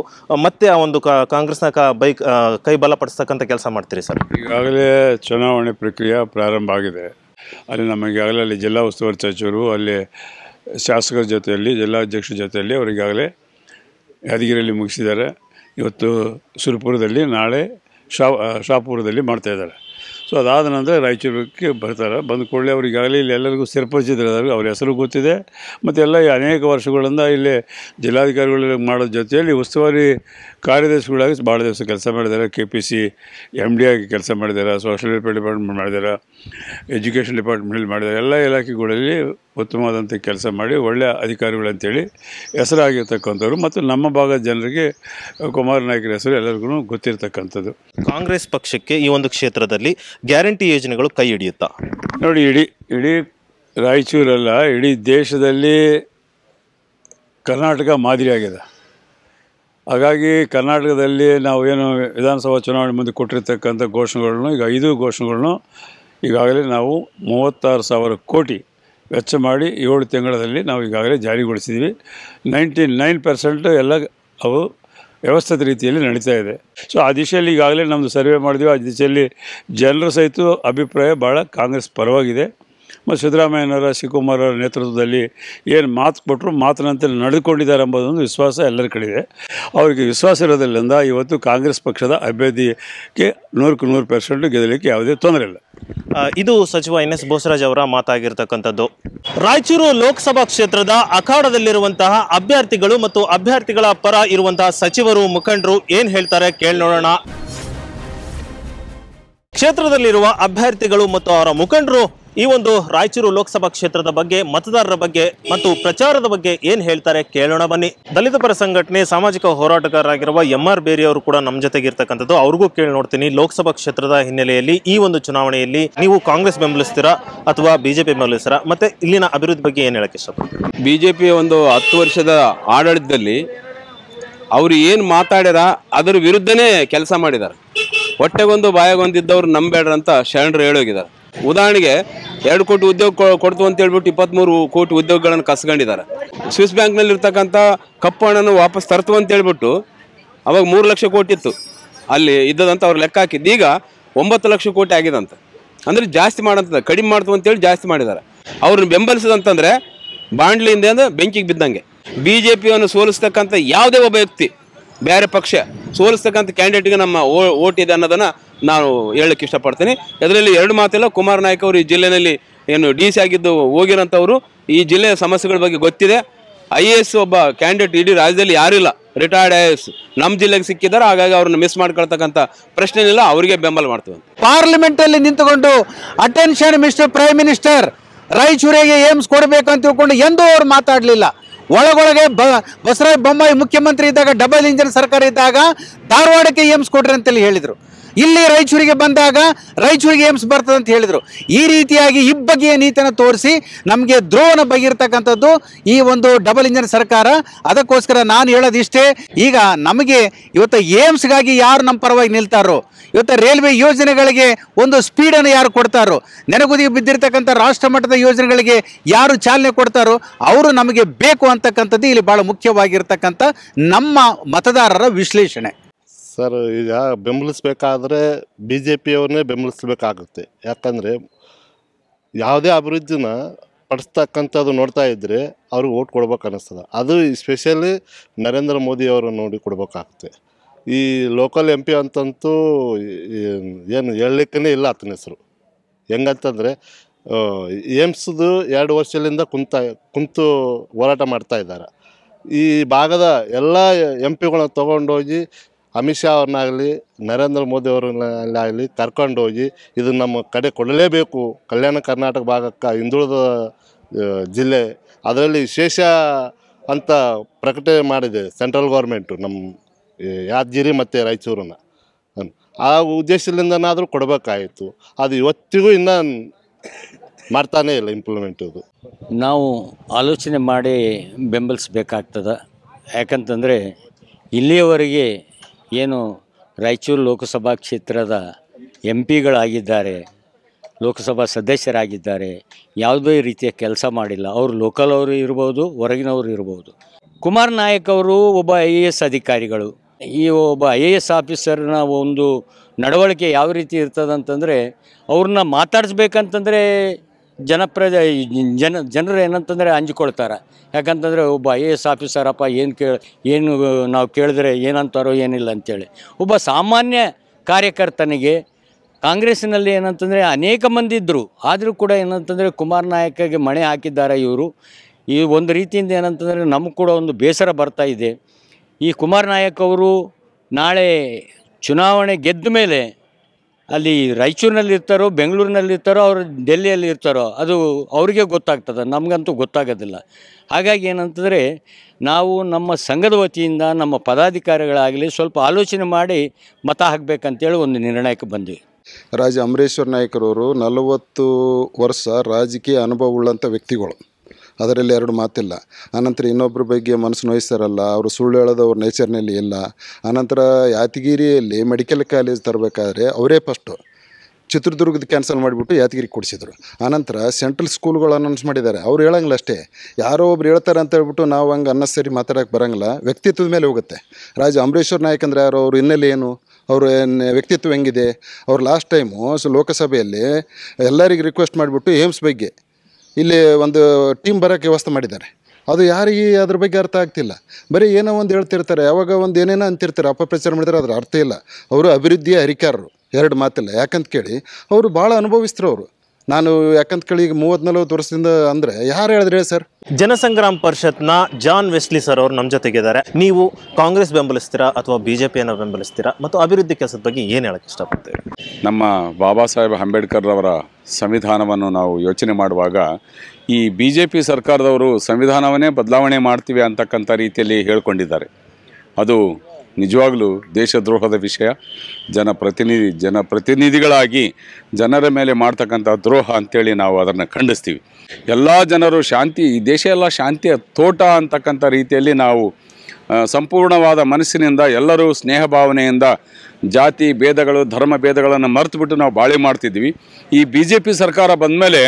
A: ಮತ್ತೆ ಆ ಒಂದು ಕಾಂಗ್ರೆಸ್ನ ಬೈಕ್ ಕೈ ಬಲಪಡಿಸ್ತಕ್ಕಂಥ ಕೆಲಸ ಮಾಡ್ತೀರಿ ಸರ್
F: ಈಗಾಗಲೇ ಚುನಾವಣೆ ಪ್ರಕ್ರಿಯೆ ಪ್ರಾರಂಭ ಆಗಿದೆ ಅಲ್ಲಿ ನಮಗೆ ಅಲ್ಲಿ ಜಿಲ್ಲಾ ಉಸ್ತುವಾರಿ ಸಚಿವರು ಅಲ್ಲಿ ಶಾಸಕರ ಜೊತೆಯಲ್ಲಿ ಜಿಲ್ಲಾಧ್ಯಕ್ಷರ ಜೊತೆಯಲ್ಲಿ ಅವರಿಗಾಗಲೇ ಯಾದಗಿರಿಯಲ್ಲಿ ಮುಗಿಸಿದ್ದಾರೆ ಇವತ್ತು ಸುರಪುರದಲ್ಲಿ ನಾಳೆ ಶಾ ಶಾಪುರದಲ್ಲಿ ಮಾಡ್ತಾಯಿದ್ದಾರೆ ಸೊ ಅದಾದ ನಂತರ ರಾಯಚೂರಿಗೆ ಬರ್ತಾರೆ ಬಂದ ಕೂಡಲೇ ಅವರಿಗಾಗಲೇ ಇಲ್ಲಿ ಎಲ್ಲರಿಗೂ ಸೇರ್ಪಡಿಸಿದ್ದಾರೆ ಅವ್ರ ಹೆಸರು ಗೊತ್ತಿದೆ ಮತ್ತು ಎಲ್ಲ ಅನೇಕ ವರ್ಷಗಳಿಂದ ಇಲ್ಲಿ ಜಿಲ್ಲಾಧಿಕಾರಿಗಳು ಮಾಡೋದ್ರ ಜೊತೆಯಲ್ಲಿ ಉಸ್ತುವಾರಿ ಕಾರ್ಯದರ್ಶಿಗಳಾಗಿ ಭಾಳ ದಿವಸ ಕೆಲಸ ಮಾಡಿದ್ದಾರೆ K P C M D ಆಗಿ ಕೆಲಸ ಮಾಡಿದ್ದಾರೆ ಸೋಷಲ್ ವೆಲ್ಫೇರ್ ಡಿಪಾರ್ಟ್ಮೆಂಟ್ ಮಾಡಿದ್ದಾರೆ ಎಜುಕೇಷನ್ ಡಿಪಾರ್ಟ್ಮೆಂಟಲ್ಲಿ ಮಾಡಿದ್ದಾರೆ ಎಲ್ಲ ಇಲಾಖೆಗಳಲ್ಲಿ ಉತ್ತಮವಾದಂಥ ಕೆಲಸ ಮಾಡಿ ಒಳ್ಳೆಯ ಅಧಿಕಾರಿಗಳು ಅಂತೇಳಿ ಹೆಸರಾಗಿರ್ತಕ್ಕಂಥವ್ರು ಮತ್ತು ನಮ್ಮ ಭಾಗದ ಜನರಿಗೆ ಕುಮಾರ ನಾಯಕರ ಹೆಸರು ಎಲ್ಲರಿಗೂ ಗೊತ್ತಿರತಕ್ಕಂಥದ್ದು ಕಾಂಗ್ರೆಸ್ ಪಕ್ಷಕ್ಕೆ ಈ ಒಂದು ಕ್ಷೇತ್ರದಲ್ಲಿ ಗ್ಯಾರಂಟಿ ಯೋಜನೆಗಳು ಕೈ ಹಿಡಿಯುತ್ತಾ ನೋಡಿ ಇಡೀ ಇಡೀ ರಾಯಚೂರಲ್ಲ ಇಡೀ ದೇಶದಲ್ಲಿ ಕರ್ನಾಟಕ ಮಾದರಿಯಾಗಿದೆ ಹಾಗಾಗಿ ಕರ್ನಾಟಕದಲ್ಲಿ ನಾವು ಏನು ವಿಧಾನಸಭಾ ಚುನಾವಣೆ ಮುಂದೆ ಕೊಟ್ಟಿರ್ತಕ್ಕಂಥ ಘೋಷಣೆಗಳನ್ನು ಈಗ ಐದು ಘೋಷಣೆಗಳನ್ನು ಈಗಾಗಲೇ ನಾವು ಮೂವತ್ತಾರು ಸಾವಿರ ಕೋಟಿ ವೆಚ್ಚ ಮಾಡಿ ಏಳು ತಿಂಗಳಲ್ಲಿ ನಾವು ಈಗಾಗಲೇ ಜಾರಿಗೊಳಿಸಿದ್ವಿ ನೈಂಟಿ ನೈನ್ ಪರ್ಸೆಂಟು ಎಲ್ಲ ಅವು ವ್ಯವಸ್ಥಿತ ರೀತಿಯಲ್ಲಿ ನಡೀತಾ ಇದೆ ಸೊ ಆ ದಿಶೆಯಲ್ಲಿ ಈಗಾಗಲೇ ನಮ್ಮದು ಸರ್ವೆ ಮಾಡಿದ್ವಿ ಆ ದಿಶೆಯಲ್ಲಿ ಜನರು ಸಹಿತ ಅಭಿಪ್ರಾಯ ಭಾಳ ಕಾಂಗ್ರೆಸ್ ಪರವಾಗಿದೆ ಮತ್ತು ಸಿದ್ದರಾಮಯ್ಯನವರ ಶಿವಕುಮಾರವರ ನೇತೃತ್ವದಲ್ಲಿ ಏನು ಮಾತು ಕೊಟ್ಟರು ಮಾತಿನಂತೆ ನಡೆದುಕೊಂಡಿದ್ದಾರೆ ಎಂಬುದೊಂದು ವಿಶ್ವಾಸ ಎಲ್ಲರ ಕಡೆ ಇದೆ ಅವರಿಗೆ ವಿಶ್ವಾಸ ಇರೋದ್ರಿಂದ ಇವತ್ತು ಕಾಂಗ್ರೆಸ್ ಪಕ್ಷದ ಅಭ್ಯರ್ಥಿಗೆ ನೂರಕ್ಕೆ ನೂರು ಪರ್ಸೆಂಟು ಗೆಲ್ಲಲಿಕ್ಕೆ ಯಾವುದೇ ತೊಂದರೆ ಇಲ್ಲ
A: ಇದು ಸಚಿವ ಎನ್ ಎಸ್ ಬೋಸರಾಜ್ ಅವರ ಮಾತಾಗಿರ್ತಕ್ಕಂಥದ್ದು ರಾಯಚೂರು ಲೋಕಸಭಾ ಕ್ಷೇತ್ರದ ಅಖಾಡದಲ್ಲಿರುವಂತಹ ಅಭ್ಯರ್ಥಿಗಳು ಮತ್ತು ಅಭ್ಯರ್ಥಿಗಳ ಪರ ಇರುವಂತಹ ಸಚಿವರು ಮುಖಂಡರು ಏನ್ ಹೇಳ್ತಾರೆ ಕೇಳ ನೋಡೋಣ ಕ್ಷೇತ್ರದಲ್ಲಿರುವ ಅಭ್ಯರ್ಥಿಗಳು ಮತ್ತು ಅವರ ಮುಖಂಡರು ಈ ಒಂದು ರಾಯಚೂರು ಲೋಕಸಭಾ ಕ್ಷೇತ್ರದ ಬಗ್ಗೆ ಮತದಾರರ ಬಗ್ಗೆ ಮತ್ತು ಪ್ರಚಾರದ ಬಗ್ಗೆ ಏನ್ ಹೇಳ್ತಾರೆ ಕೇಳೋಣ ಬನ್ನಿ ದಲಿತ ಪರ ಸಂಘಟನೆ ಸಾಮಾಜಿಕ ಹೋರಾಟಗಾರರಾಗಿರುವ ಎಂ ಆರ್ ಬೇರಿ ಕೂಡ ನಮ್ಮ ಜೊತೆಗೆ ಇರ್ತಕ್ಕಂಥದ್ದು ಅವ್ರಿಗೂ ಕೇಳಿ ನೋಡ್ತೀನಿ ಲೋಕಸಭಾ ಕ್ಷೇತ್ರದ ಹಿನ್ನೆಲೆಯಲ್ಲಿ ಈ ಒಂದು ಚುನಾವಣೆಯಲ್ಲಿ ನೀವು ಕಾಂಗ್ರೆಸ್ ಬೆಂಬಲಿಸ್ತೀರಾ ಅಥವಾ ಬಿಜೆಪಿ ಬೆಂಬಲಿಸ್ತೀರಾ ಮತ್ತೆ ಇಲ್ಲಿನ ಅಭಿವೃದ್ಧಿ ಬಗ್ಗೆ ಏನ್ ಹೇಳಕ್ಕೆ ಇಷ್ಟಪಡ್ತೀರಾ ಬಿಜೆಪಿಯ ಒಂದು ಹತ್ತು ವರ್ಷದ ಆಡಳಿತದಲ್ಲಿ ಅವರು ಏನು ಮಾತಾಡ್ಯಾರ ಅದರ ವಿರುದ್ಧನೇ ಕೆಲಸ ಮಾಡಿದ್ದಾರೆ ಹೊಟ್ಟೆಗೊಂದು ಬಾಯಗೊಂದಿದ್ದವ್ರು ನಂಬೇಡ್ರ ಅಂತ ಶರಣರು ಹೇಳೋಗಿದ್ದಾರೆ ಉದಾಹರಣೆಗೆ ಎರಡು ಕೋಟಿ ಉದ್ಯೋಗ ಕೊಡ್ತು ಅಂತ ಹೇಳ್ಬಿಟ್ಟು ಇಪ್ಪತ್ತ್ಮೂರು ಕೋಟಿ ಉದ್ಯೋಗಗಳನ್ನು ಕಸ್ಕೊಂಡಿದ್ದಾರೆ ಸ್ವಿಸ್ ಬ್ಯಾಂಕ್ನಲ್ಲಿ ಇರ್ತಕ್ಕಂಥ ಕಪ್ಪು ಹಣನ ವಾಪಸ್ ತರ್ತು ಅಂತ ಹೇಳ್ಬಿಟ್ಟು ಅವಾಗ ಮೂರು ಲಕ್ಷ ಕೋಟಿ ಇತ್ತು ಅಲ್ಲಿ ಇದ್ದದಂತ ಅವ್ರು ಲೆಕ್ಕ ಹಾಕಿದ್ದು ಈಗ ಒಂಬತ್ತು ಲಕ್ಷ ಕೋಟಿ ಆಗಿದಂತೆ ಅಂದರೆ ಜಾಸ್ತಿ ಮಾಡೋಂಥದ್ದು ಕಡಿಮೆ ಮಾಡ್ತು ಅಂತೇಳಿ ಜಾಸ್ತಿ ಮಾಡಿದ್ದಾರೆ ಅವ್ರನ್ನ ಬೆಂಬಲಿಸಿದಂತಂದರೆ ಬಾಂಡ್ಲಿಯಿಂದ ಅಂದರೆ ಬೆಂಕಿಗೆ ಬಿದ್ದಂಗೆ ಬಿ ಜೆ ಪಿಯನ್ನು ಸೋಲಿಸ್ತಕ್ಕಂಥ ಯಾವುದೇ ಒಬ್ಬ ವ್ಯಕ್ತಿ ಬೇರೆ ಪಕ್ಷ ಸೋಲಿಸ್ತಕ್ಕಂಥ ಕ್ಯಾಂಡಿಡೇಟ್ಗೆ ನಮ್ಮ ಓ ಓಟ್ ಇದೆ ಅನ್ನೋದನ್ನು ನಾನು ಹೇಳಕ್ಕೆ ಇಷ್ಟಪಡ್ತೀನಿ ಅದರಲ್ಲಿ ಎರಡು ಮಾತಿಲ್ಲ ಕುಮಾರ್ ನಾಯಕ್ ಅವರು ಈ ಜಿಲ್ಲೆಯಲ್ಲಿ ಏನು ಡಿ ಸಿ ಆಗಿದ್ದು ಹೋಗಿರೋಂಥವ್ರು ಈ ಜಿಲ್ಲೆಯ ಸಮಸ್ಯೆಗಳ ಬಗ್ಗೆ ಗೊತ್ತಿದೆ ಐ ಎ ಎಸ್ ಒಬ್ಬ ಕ್ಯಾಂಡಿಡೇಟ್ ಇಡೀ ರಾಜ್ಯದಲ್ಲಿ ಯಾರಿಲ್ಲ ರಿಟೈರ್ಡ್ ಐ ಎ ಎಸ್ ನಮ್ಮ ಜಿಲ್ಲೆಗೆ ಸಿಕ್ಕಿದ್ದಾರೆ ಹಾಗಾಗಿ ಅವ್ರನ್ನ ಮಿಸ್ ಮಾಡ್ಕೊಳ್ತಕ್ಕಂಥ ಇಲ್ಲ ಅವರಿಗೆ ಬೆಂಬಲ ಮಾಡ್ತೀವಿ
B: ಪಾರ್ಲಿಮೆಂಟಲ್ಲಿ ನಿಂತುಕೊಂಡು ಅಟೆನ್ಷನ್ ಮಿಸ್ಟರ್ ಪ್ರೈಮ್ ಮಿನಿಸ್ಟರ್ ರಾಯಚೂರಿಗೆ ಏಮ್ಸ್ ಕೊಡಬೇಕು ಅಂತ ತಿಳ್ಕೊಂಡು ಎಂದೂ ಅವ್ರು ಮಾತಾಡಲಿಲ್ಲ ಒಳಗೊಳಗೆ ಬ ಬಸವರಾಜ ಬೊಮ್ಮಾಯಿ ಮುಖ್ಯಮಂತ್ರಿ ಇದ್ದಾಗ ಡಬಲ್ ಇಂಜಿನ್ ಸರ್ಕಾರ ಇದ್ದಾಗ ಧಾರವಾಡಕ್ಕೆ ಏಮ್ಸ್ ಕೊಡ್ರಿ ಅಂತೇಳಿ ಹೇಳಿದರು ಇಲ್ಲಿ ರಾಯಚೂರಿಗೆ ಬಂದಾಗ ರಾಯಚೂರಿಗೆ ಏಮ್ಸ್ ಬರ್ತದೆ ಅಂತ ಹೇಳಿದರು ಈ ರೀತಿಯಾಗಿ ಇಬ್ಬಗೆಯ ನೀತಿಯನ್ನು ತೋರಿಸಿ ನಮಗೆ ದ್ರೋಹನ ಬಗೆಯಿರ್ತಕ್ಕಂಥದ್ದು ಈ ಒಂದು ಡಬಲ್ ಇಂಜಿನ್ ಸರ್ಕಾರ ಅದಕ್ಕೋಸ್ಕರ ನಾನು ಹೇಳೋದಿಷ್ಟೇ ಈಗ ನಮಗೆ ಇವತ್ತು ಏಮ್ಸ್ಗಾಗಿ ಯಾರು ನಮ್ಮ ಪರವಾಗಿ ನಿಲ್ತಾರೋ ಇವತ್ತು ರೈಲ್ವೆ ಯೋಜನೆಗಳಿಗೆ ಒಂದು ಸ್ಪೀಡನ್ನು ಯಾರು ಕೊಡ್ತಾರೋ ನೆನಗುದಿಗೆ ಬಿದ್ದಿರ್ತಕ್ಕಂಥ ರಾಷ್ಟ್ರ ಮಟ್ಟದ ಯೋಜನೆಗಳಿಗೆ ಯಾರು ಚಾಲನೆ ಕೊಡ್ತಾರೋ ಅವರು ನಮಗೆ ಬೇಕು ಅಂತಕ್ಕಂಥದ್ದು ಇಲ್ಲಿ ಭಾಳ ಮುಖ್ಯವಾಗಿರ್ತಕ್ಕಂಥ ನಮ್ಮ
D: ಮತದಾರರ ವಿಶ್ಲೇಷಣೆ ಸರ್ ಈಗ ಬೆಂಬಲಿಸ್ಬೇಕಾದ್ರೆ ಬಿ ಜೆ ಪಿಯವ್ರನ್ನೇ ಬೆಂಬಲಿಸಬೇಕಾಗುತ್ತೆ ಯಾಕಂದರೆ ಯಾವುದೇ ಅಭಿವೃದ್ಧಿನ ಪಡಿಸ್ತಕ್ಕಂಥದ್ದು ನೋಡ್ತಾ ಇದ್ದರೆ ಅವ್ರಿಗೆ ಓಟ್ ಕೊಡ್ಬೇಕು ಅನ್ನಿಸ್ತದೆ ಅದು ಸ್ಪೆಷಲಿ ನರೇಂದ್ರ ಮೋದಿಯವರು ನೋಡಿ ಕೊಡ್ಬೇಕಾಗುತ್ತೆ ಈ ಲೋಕಲ್ ಎಂ ಪಿ ಅಂತಂತೂ ಏನು ಹೇಳಲಿಕ್ಕೇ ಇಲ್ಲ ಆತನ ಹೆಸರು ಹೆಂಗಂತಂದರೆ ಏಮ್ಸ್ದು ಎರಡು ವರ್ಷದಿಂದ ಕುಂತ ಕುಂತು ಹೋರಾಟ ಮಾಡ್ತಾ ಇದ್ದಾರೆ ಈ ಭಾಗದ ಎಲ್ಲ ಎಂ ಪಿಗಳನ್ನ ತೊಗೊಂಡೋಗಿ ಅಮಿತ್ ಶಾ ಅವ್ರನ್ನಾಗಲಿ ನರೇಂದ್ರ ಮೋದಿ ಅವ್ರನ್ನಾಗಲಿ ಕರ್ಕೊಂಡು ಹೋಗಿ ಇದು ನಮ್ಮ ಕಡೆ ಕೊಡಲೇಬೇಕು ಕಲ್ಯಾಣ ಕರ್ನಾಟಕ ಭಾಗಕ್ಕೆ ಹಿಂದುಳಿದ ಜಿಲ್ಲೆ ಅದರಲ್ಲಿ ವಿಶೇಷ ಅಂತ ಪ್ರಕಟಣೆ ಮಾಡಿದೆ ಸೆಂಟ್ರಲ್ ಗೌರ್ಮೆಂಟು ನಮ್ಮ ಯಾದಗಿರಿ ಮತ್ತು ರಾಯಚೂರನ್ನು ಆ ಉದ್ದೇಶದಿಂದನಾದರೂ
C: ಕೊಡಬೇಕಾಯಿತು ಅದು ಇವತ್ತಿಗೂ ಇನ್ನೂ ಮಾಡ್ತಾನೇ ಇಲ್ಲ ಇಂಪ್ಲಿಮೆಂಟ್ ನಾವು ಆಲೋಚನೆ ಮಾಡಿ ಬೆಂಬಲಿಸಬೇಕಾಗ್ತದೆ ಯಾಕಂತಂದರೆ ಇಲ್ಲಿಯವರೆಗೆ ಏನು ರಾಯಚೂರು ಲೋಕಸಭಾ ಕ್ಷೇತ್ರದ ಎಂ ಪಿಗಳಾಗಿದ್ದಾರೆ ಲೋಕಸಭಾ ಸದಸ್ಯರಾಗಿದ್ದಾರೆ ಯಾವುದೇ ರೀತಿಯ ಕೆಲಸ ಮಾಡಿಲ್ಲ ಅವರು ಲೋಕಲ್ ಅವರು ಇರ್ಬೋದು ಹೊರಗಿನವರು ಇರ್ಬೋದು ಕುಮಾರ್ ನಾಯಕ್ ಅವರು ಒಬ್ಬ ಐ ಎ ಎಸ್ ಅಧಿಕಾರಿಗಳು ಈ ಒಬ್ಬ ಐ ಎ ಎಸ್ ಆಫೀಸರ್ನ ಒಂದು ನಡವಳಿಕೆ ಯಾವ ರೀತಿ ಇರ್ತದಂತಂದರೆ ಅವ್ರನ್ನ ಮಾತಾಡಿಸ್ಬೇಕಂತಂದರೆ ಜನಪ್ರದ ಜನ ಜನರು ಏನಂತಂದರೆ ಅಂಜಿಕೊಳ್ತಾರೆ ಯಾಕಂತಂದರೆ ಒಬ್ಬ ಐ ಎ ಎಸ್ ಆಫೀಸರಪ್ಪ ಏನು ಕೇಳ ಏನು ನಾವು ಕೇಳಿದ್ರೆ ಏನಂತಾರೋ ಏನಿಲ್ಲ ಅಂತೇಳಿ ಒಬ್ಬ ಸಾಮಾನ್ಯ ಕಾರ್ಯಕರ್ತನಿಗೆ ಕಾಂಗ್ರೆಸ್ಸಿನಲ್ಲಿ ಏನಂತಂದರೆ ಅನೇಕ ಮಂದಿ ಇದ್ದರು ಆದರೂ ಕೂಡ ಏನಂತಂದರೆ ಕುಮಾರ್ ನಾಯಕಗೆ ಮಣೆ ಹಾಕಿದ್ದಾರೆ ಇವರು ಈ ಒಂದು ರೀತಿಯಿಂದ ಏನಂತಂದರೆ ನಮಗೂ ಕೂಡ ಒಂದು ಬೇಸರ ಬರ್ತಾ ಇದೆ ಈ ಕುಮಾರ್ ನಾಯಕ್ ಅವರು ನಾಳೆ ಚುನಾವಣೆ ಗೆದ್ದ ಮೇಲೆ ಅಲ್ಲಿ ರಾಯಚೂರಿನಲ್ಲಿ ಇರ್ತಾರೋ ಬೆಂಗಳೂರಿನಲ್ಲಿ ಇರ್ತಾರೋ ಅವರು ಡೆಲ್ಲಿಯಲ್ಲಿ ಇರ್ತಾರೋ ಅದು ಅವರಿಗೆ ಗೊತ್ತಾಗ್ತದೆ ನಮಗಂತೂ ಗೊತ್ತಾಗೋದಿಲ್ಲ ಹಾಗಾಗಿ ಏನಂತಂದರೆ ನಾವು ನಮ್ಮ ಸಂಘದ ವತಿಯಿಂದ ನಮ್ಮ ಪದಾಧಿಕಾರಿಗಳಾಗಲಿ ಸ್ವಲ್ಪ ಆಲೋಚನೆ ಮಾಡಿ ಮತ ಹಾಕಬೇಕಂತೇಳಿ ಒಂದು ನಿರ್ಣಯಕ್ಕೆ ಬಂದ್ವಿ
E: ರಾಜ ಅಮರೇಶ್ವರ ನಾಯಕರವರು ನಲವತ್ತು ವರ್ಷ ರಾಜಕೀಯ ಅನುಭವ ಉಳ್ಳಂಥ ವ್ಯಕ್ತಿಗಳು ಅದರಲ್ಲಿ ಎರಡು ಮಾತಿಲ್ಲ ಆನಂತರ ಇನ್ನೊಬ್ಬರ ಬಗ್ಗೆ ಮನಸ್ಸು ನೋಯಿಸ್ತಾರಲ್ಲ ಅವರು ಸುಳ್ಳು ಹೇಳೋದು ಅವ್ರ ನೇಚರ್ನಲ್ಲಿ ಇಲ್ಲ ಆನಂತರ ಯಾದಗಿರಿಯಲ್ಲಿ ಮೆಡಿಕಲ್ ಕಾಲೇಜ್ ತರಬೇಕಾದ್ರೆ ಅವರೇ ಫಸ್ಟು ಚಿತ್ರದುರ್ಗದ ಕ್ಯಾನ್ಸಲ್ ಮಾಡಿಬಿಟ್ಟು ಯಾದಗಿರಿ ಕೊಡಿಸಿದರು ಆನಂತರ ಸೆಂಟ್ರಲ್ ಸ್ಕೂಲ್ಗಳು ಅನೌನ್ಸ್ ಮಾಡಿದ್ದಾರೆ ಅವ್ರು ಹೇಳಂಗಿಲ್ಲ ಅಷ್ಟೇ ಯಾರೋ ಒಬ್ರು ಹೇಳ್ತಾರೆ ಅಂತ ಹೇಳ್ಬಿಟ್ಟು ನಾವು ಹಂಗೆ ಅನ್ನ ಸರಿ ಮಾತಾಡೋಕ್ಕೆ ಬರೋಂಗಿಲ್ಲ ವ್ಯಕ್ತಿತ್ವದ ಮೇಲೆ ಹೋಗುತ್ತೆ ರಾಜ ಅಂಬರೀಶ್ವರ್ ನಾಯಕ್ ಅಂದರೆ ಯಾರು ಅವ್ರ ಹಿನ್ನೆಲೆ ಏನು ಅವ್ರ ವ್ಯಕ್ತಿತ್ವ ಹೆಂಗಿದೆ ಅವ್ರು ಲಾಸ್ಟ್ ಟೈಮು ಸೊ ಲೋಕಸಭೆಯಲ್ಲಿ ಎಲ್ಲರಿಗೆ ರಿಕ್ವೆಸ್ಟ್ ಮಾಡಿಬಿಟ್ಟು ಏಮ್ಸ್ ಬಗ್ಗೆ ಇಲ್ಲಿ ಒಂದು ಟೀಮ್ ಬರೋಕ್ಕೆ ವ್ಯವಸ್ಥೆ ಮಾಡಿದ್ದಾರೆ ಅದು ಯಾರಿಗೆ ಅದ್ರ ಬಗ್ಗೆ ಅರ್ಥ ಆಗ್ತಿಲ್ಲ ಬರೀ ಏನೋ ಒಂದು ಹೇಳ್ತಿರ್ತಾರೆ ಯಾವಾಗ ಒಂದು ಏನೇನೋ ಅಂತಿರ್ತಾರೆ ಅಪಪ್ರಚಾರ ಮಾಡಿದ್ರೆ ಅದ್ರ ಅರ್ಥ ಇಲ್ಲ ಅವರು ಅಭಿವೃದ್ಧಿಯ ಹರಿಕಾರರು ಎರಡು ಮಾತಿಲ್ಲ ಯಾಕಂತ ಕೇಳಿ ಅವರು ಭಾಳ ಅನುಭವಿಸ್ತರು ಅವರು ನಾನು ಯಾಕಂತ ಕೇಳಿ ಈಗ ಮೂವತ್ತ್ ನಲ್ವತ್ತು ವರ್ಷದಿಂದ ಅಂದರೆ ಯಾರು ಹೇಳಿದ್ರೆ ಸರ್
A: ಜನಸಂಗ್ರಾಮ್ ಪರಿಷತ್ನ ಜಾನ್ ವೆಸ್ಲಿ ಸರ್ ಅವರು ನಮ್ಮ ಜೊತೆಗಿದ್ದಾರೆ ನೀವು ಕಾಂಗ್ರೆಸ್ ಬೆಂಬಲಿಸ್ತೀರಾ ಅಥವಾ ಬಿ ಜೆ ಪಿಯನ್ನು ಬೆಂಬಲಿಸ್ತೀರಾ ಮತ್ತು ಅಭಿವೃದ್ಧಿ ಕೆಲಸದ ಬಗ್ಗೆ ಏನು ಹೇಳಕ್ಕೆ ಇಷ್ಟಪಡ್ತೀರಿ
F: ನಮ್ಮ ಬಾಬಾ ಸಾಹೇಬ್ ಅಂಬೇಡ್ಕರ್ ಅವರ ಸಂವಿಧಾನವನ್ನು ನಾವು ಯೋಚನೆ ಮಾಡುವಾಗ ಈ ಬಿ ಜೆ ಪಿ ಸರ್ಕಾರದವರು ಸಂವಿಧಾನವನ್ನೇ ಬದಲಾವಣೆ ಮಾಡ್ತೀವಿ ಅಂತಕ್ಕಂಥ ರೀತಿಯಲ್ಲಿ ಹೇಳ್ಕೊಂಡಿದ್ದಾರೆ ಅದು ನಿಜವಾಗಲೂ ದೇಶದ್ರೋಹದ ವಿಷಯ ಜನಪ್ರತಿನಿಧಿ ಜನಪ್ರತಿನಿಧಿಗಳಾಗಿ ಜನರ ಮೇಲೆ ಮಾಡ್ತಕ್ಕಂಥ ದ್ರೋಹ ಅಂಥೇಳಿ ನಾವು ಅದನ್ನು ಖಂಡಿಸ್ತೀವಿ ಎಲ್ಲ ಜನರು ಶಾಂತಿ ಈ ದೇಶ ಎಲ್ಲ ಶಾಂತಿಯ ತೋಟ ಅಂತಕ್ಕಂಥ ರೀತಿಯಲ್ಲಿ ನಾವು ಸಂಪೂರ್ಣವಾದ ಮನಸ್ಸಿನಿಂದ ಎಲ್ಲರೂ ಸ್ನೇಹ ಭಾವನೆಯಿಂದ ಜಾತಿ ಭೇದಗಳು ಧರ್ಮ ಭೇದಗಳನ್ನು ಮರೆತುಬಿಟ್ಟು ನಾವು ಬಾಳೆ ಮಾಡ್ತಿದ್ವಿ ಈ ಬಿ ಜೆ ಪಿ ಸರ್ಕಾರ ಬಂದಮೇಲೆ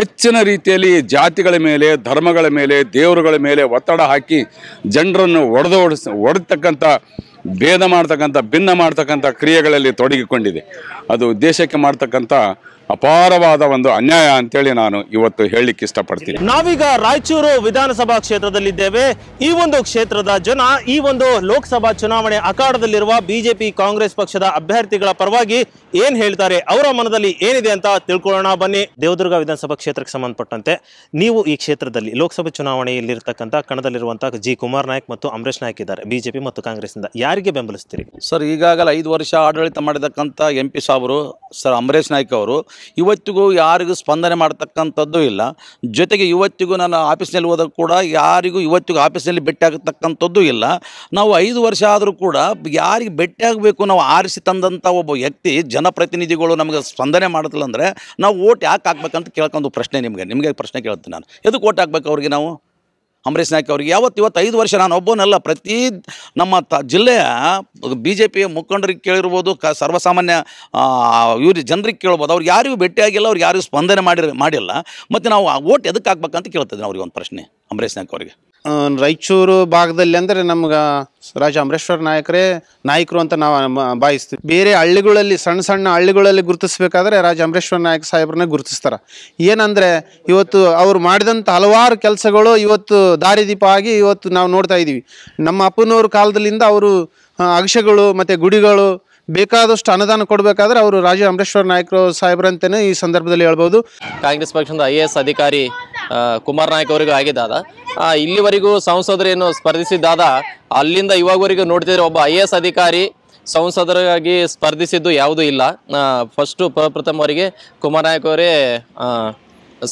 F: ಹೆಚ್ಚಿನ ರೀತಿಯಲ್ಲಿ ಜಾತಿಗಳ ಮೇಲೆ ಧರ್ಮಗಳ ಮೇಲೆ ದೇವರುಗಳ ಮೇಲೆ ಒತ್ತಡ ಹಾಕಿ ಜನರನ್ನು ಒಡೆದು ಓಡಿಸ್ ಒಡೆದತಕ್ಕಂಥ ಭೇದ ಮಾಡ್ತಕ್ಕಂಥ ಭಿನ್ನ ಮಾಡ್ತಕ್ಕಂಥ ಕ್ರಿಯೆಗಳಲ್ಲಿ ತೊಡಗಿಕೊಂಡಿದೆ ಅದು ದೇಶಕ್ಕೆ ಮಾಡ್ತಕ್ಕಂಥ ಅಪಾರವಾದ ಒಂದು ಅನ್ಯಾಯ ಅಂತೇಳಿ ನಾನು ಇವತ್ತು ಹೇಳಿಕ್ಕೆ ಇಷ್ಟಪಡ್ತೀನಿ
A: ನಾವೀಗ ರಾಯಚೂರು ವಿಧಾನಸಭಾ ಕ್ಷೇತ್ರದಲ್ಲಿದ್ದೇವೆ ಈ ಒಂದು ಕ್ಷೇತ್ರದ ಜನ ಈ ಒಂದು ಲೋಕಸಭಾ ಚುನಾವಣೆ ಅಖಾಡದಲ್ಲಿರುವ ಬಿಜೆಪಿ ಕಾಂಗ್ರೆಸ್ ಪಕ್ಷದ ಅಭ್ಯರ್ಥಿಗಳ ಪರವಾಗಿ ಏನ್ ಹೇಳ್ತಾರೆ ಅವರ ಮನದಲ್ಲಿ ಏನಿದೆ ಅಂತ ತಿಳ್ಕೊಳ್ಳೋಣ ಬನ್ನಿ ದೇವದುರ್ಗ ವಿಧಾನಸಭಾ ಕ್ಷೇತ್ರಕ್ಕೆ ಸಂಬಂಧಪಟ್ಟಂತೆ ನೀವು ಈ ಕ್ಷೇತ್ರದಲ್ಲಿ ಲೋಕಸಭಾ ಚುನಾವಣೆಯಲ್ಲಿರ್ತಕ್ಕಂಥ ಕಣದಲ್ಲಿರುವಂತಹ ಜಿ ಕುಮಾರ್ ನಾಯಕ್ ಮತ್ತು ಅಮರೇಶ್ ನಾಯಕ್ ಇದ್ದಾರೆ ಬಿಜೆಪಿ ಮತ್ತು
B: ಕಾಂಗ್ರೆಸ್ನಿಂದ ಯಾರಿಗೆ ಬೆಂಬಲಿಸ್ತೀರಿ ಸರ್ ಈಗಾಗಲೇ ಐದು ವರ್ಷ ಆಡಳಿತ ಮಾಡಿದಕ್ಕಂಥ M P sir Amaresh Naik ಅವರು ಇವತ್ತಿಗೂ ಯಾರಿಗೂ ಸ್ಪಂದನೆ ಮಾಡ್ತಕ್ಕಂಥದ್ದು ಇಲ್ಲ ಜೊತೆಗೆ ಇವತ್ತಿಗೂ ನಾನು ಆಫೀಸ್ನಲ್ಲಿ ಹೋದಾಗ ಕೂಡ ಯಾರಿಗೂ ಇವತ್ತಿಗೂ ಆಫೀಸ್ನಲ್ಲಿ ಭೇಟಿಯಾಗತಕ್ಕಂಥದ್ದು ಇಲ್ಲ ನಾವು ಐದು ವರ್ಷ ಆದರೂ ಕೂಡ ಯಾರಿಗೆ ಭೇಟಿಯಾಗಬೇಕು ನಾವು ಆರಿಸಿ ತಂದಂಥ ಒಬ್ಬ ವ್ಯಕ್ತಿ ಜನಪ್ರತಿನಿಧಿಗಳು ನಮಗೆ ಸ್ಪಂದನೆ ಮಾಡೋದಿಲ್ಲ ಅಂದರೆ ನಾವು ಓಟ್ ಯಾಕೆ ಹಾಕ್ಬೇಕಂತ ಕೇಳ್ಕೊಂಡು ಪ್ರಶ್ನೆ ನಿಮಗೆ ನಿಮಗೆ ಪ್ರಶ್ನೆ ಕೇಳ್ತೀನಿ ನಾನು ಎದಕ್ಕೆ ಓಟ್ ಹಾಕ್ಬೇಕು ಅವ್ರಿಗೆ ನಾವು ಅಂಬರೀಷ್ ನಾಯ್ಕ ಅವರಿಗೆ ಯಾವತ್ತು ಇವತ್ತು ಐದು ವರ್ಷ ನಾನು ಒಬ್ಬನಲ್ಲ ಪ್ರತಿ ನಮ್ಮ ತ ಜಿಲ್ಲೆಯ ಬಿ ಜೆ ಪಿ ಮುಖಂಡರಿಗೆ ಕೇಳಿರ್ಬೋದು ಕ ಸರ್ವಸಾಮಾನ್ಯ ಇವ್ರಿಗೆ ಜನರಿಗೆ ಕೇಳ್ಬೋದು ಅವ್ರು ಯಾರಿಗೂ ಭೇಟಿಯಾಗಿಲ್ಲ ಅವ್ರಿಗೆ ಯಾರಿಗೂ ಸ್ಪಂದನೆ ಮಾಡಿರ ಮಾಡಿಲ್ಲ ಮತ್ತು ನಾವು ಆ ಓಟ್ ಎದಕ್ಕೆ ಹಾಕ್ಬೇಕಂತ ಕೇಳ್ತಿದ್ದೀನಿ ಅವ್ರಿಗೆ ಒಂದು ಪ್ರಶ್ನೆ ಅಂಬರೀಷ್ ನಾಯ್ಕ ಅವರಿಗೆ
A: ರಾಯಚೂರು ಭಾಗದಲ್ಲಿ ಅಂದರೆ ನಮ್ಗೆ ರಾಜ ಅಮರೇಶ್ವರ ನಾಯಕರೇ ನಾಯಕರು ಅಂತ ನಾವು ಭಾವಿಸ್ತೀವಿ ಬೇರೆ ಹಳ್ಳಿಗಳಲ್ಲಿ ಸಣ್ಣ ಸಣ್ಣ ಹಳ್ಳಿಗಳಲ್ಲಿ ಗುರುತಿಸ್ಬೇಕಾದ್ರೆ ರಾಜ ಅಮರೇಶ್ವರ ನಾಯಕ ಸಾಹೇಬ್ರನ್ನೇ ಗುರುತಿಸ್ತಾರೆ ಏನಂದರೆ ಇವತ್ತು ಅವ್ರು ಮಾಡಿದಂಥ ಹಲವಾರು ಕೆಲಸಗಳು ಇವತ್ತು ದಾರಿದೀಪ ಆಗಿ ಇವತ್ತು ನಾವು ನೋಡ್ತಾ ಇದ್ದೀವಿ ನಮ್ಮ ಅಪ್ಪನವ್ರ ಕಾಲದಲ್ಲಿಂದ ಅವರು ಅಗಶಗಳು ಮತ್ತು ಗುಡಿಗಳು ಬೇಕಾದಷ್ಟು ಅನುದಾನ ಕೊಡಬೇಕಾದ್ರೆ ಅವರು ರಾಜ ಅಮರೇಶ್ವರ ನಾಯಕರು ಸಾಹೇಬ್ರಂತಲೇ ಈ ಸಂದರ್ಭದಲ್ಲಿ ಹೇಳ್ಬೋದು ಕಾಂಗ್ರೆಸ್ ಪಕ್ಷದ ಐ ಎ ಎಸ್ ಅಧಿಕಾರಿ ಕುಮಾರ್ ನಾಯಕ್ ಅವರಿಗೂ ಆಗಿದ್ದಾದ ಇಲ್ಲಿವರೆಗೂ ಸಂಸದರೇನು ಸ್ಪರ್ಧಿಸಿದ್ದಾದ ಅಲ್ಲಿಂದ ಇವಾಗವರೆಗೂ
B: ನೋಡ್ತಿದ್ರೆ ಒಬ್ಬ ಐ ಎ ಎಸ್ ಅಧಿಕಾರಿ ಸಂಸದರಾಗಿ ಸ್ಪರ್ಧಿಸಿದ್ದು ಯಾವುದೂ ಇಲ್ಲ ಫಸ್ಟು ಪ್ರಪ್ರಥಮ ಕುಮಾರ್ ನಾಯಕ್ ಅವರೇ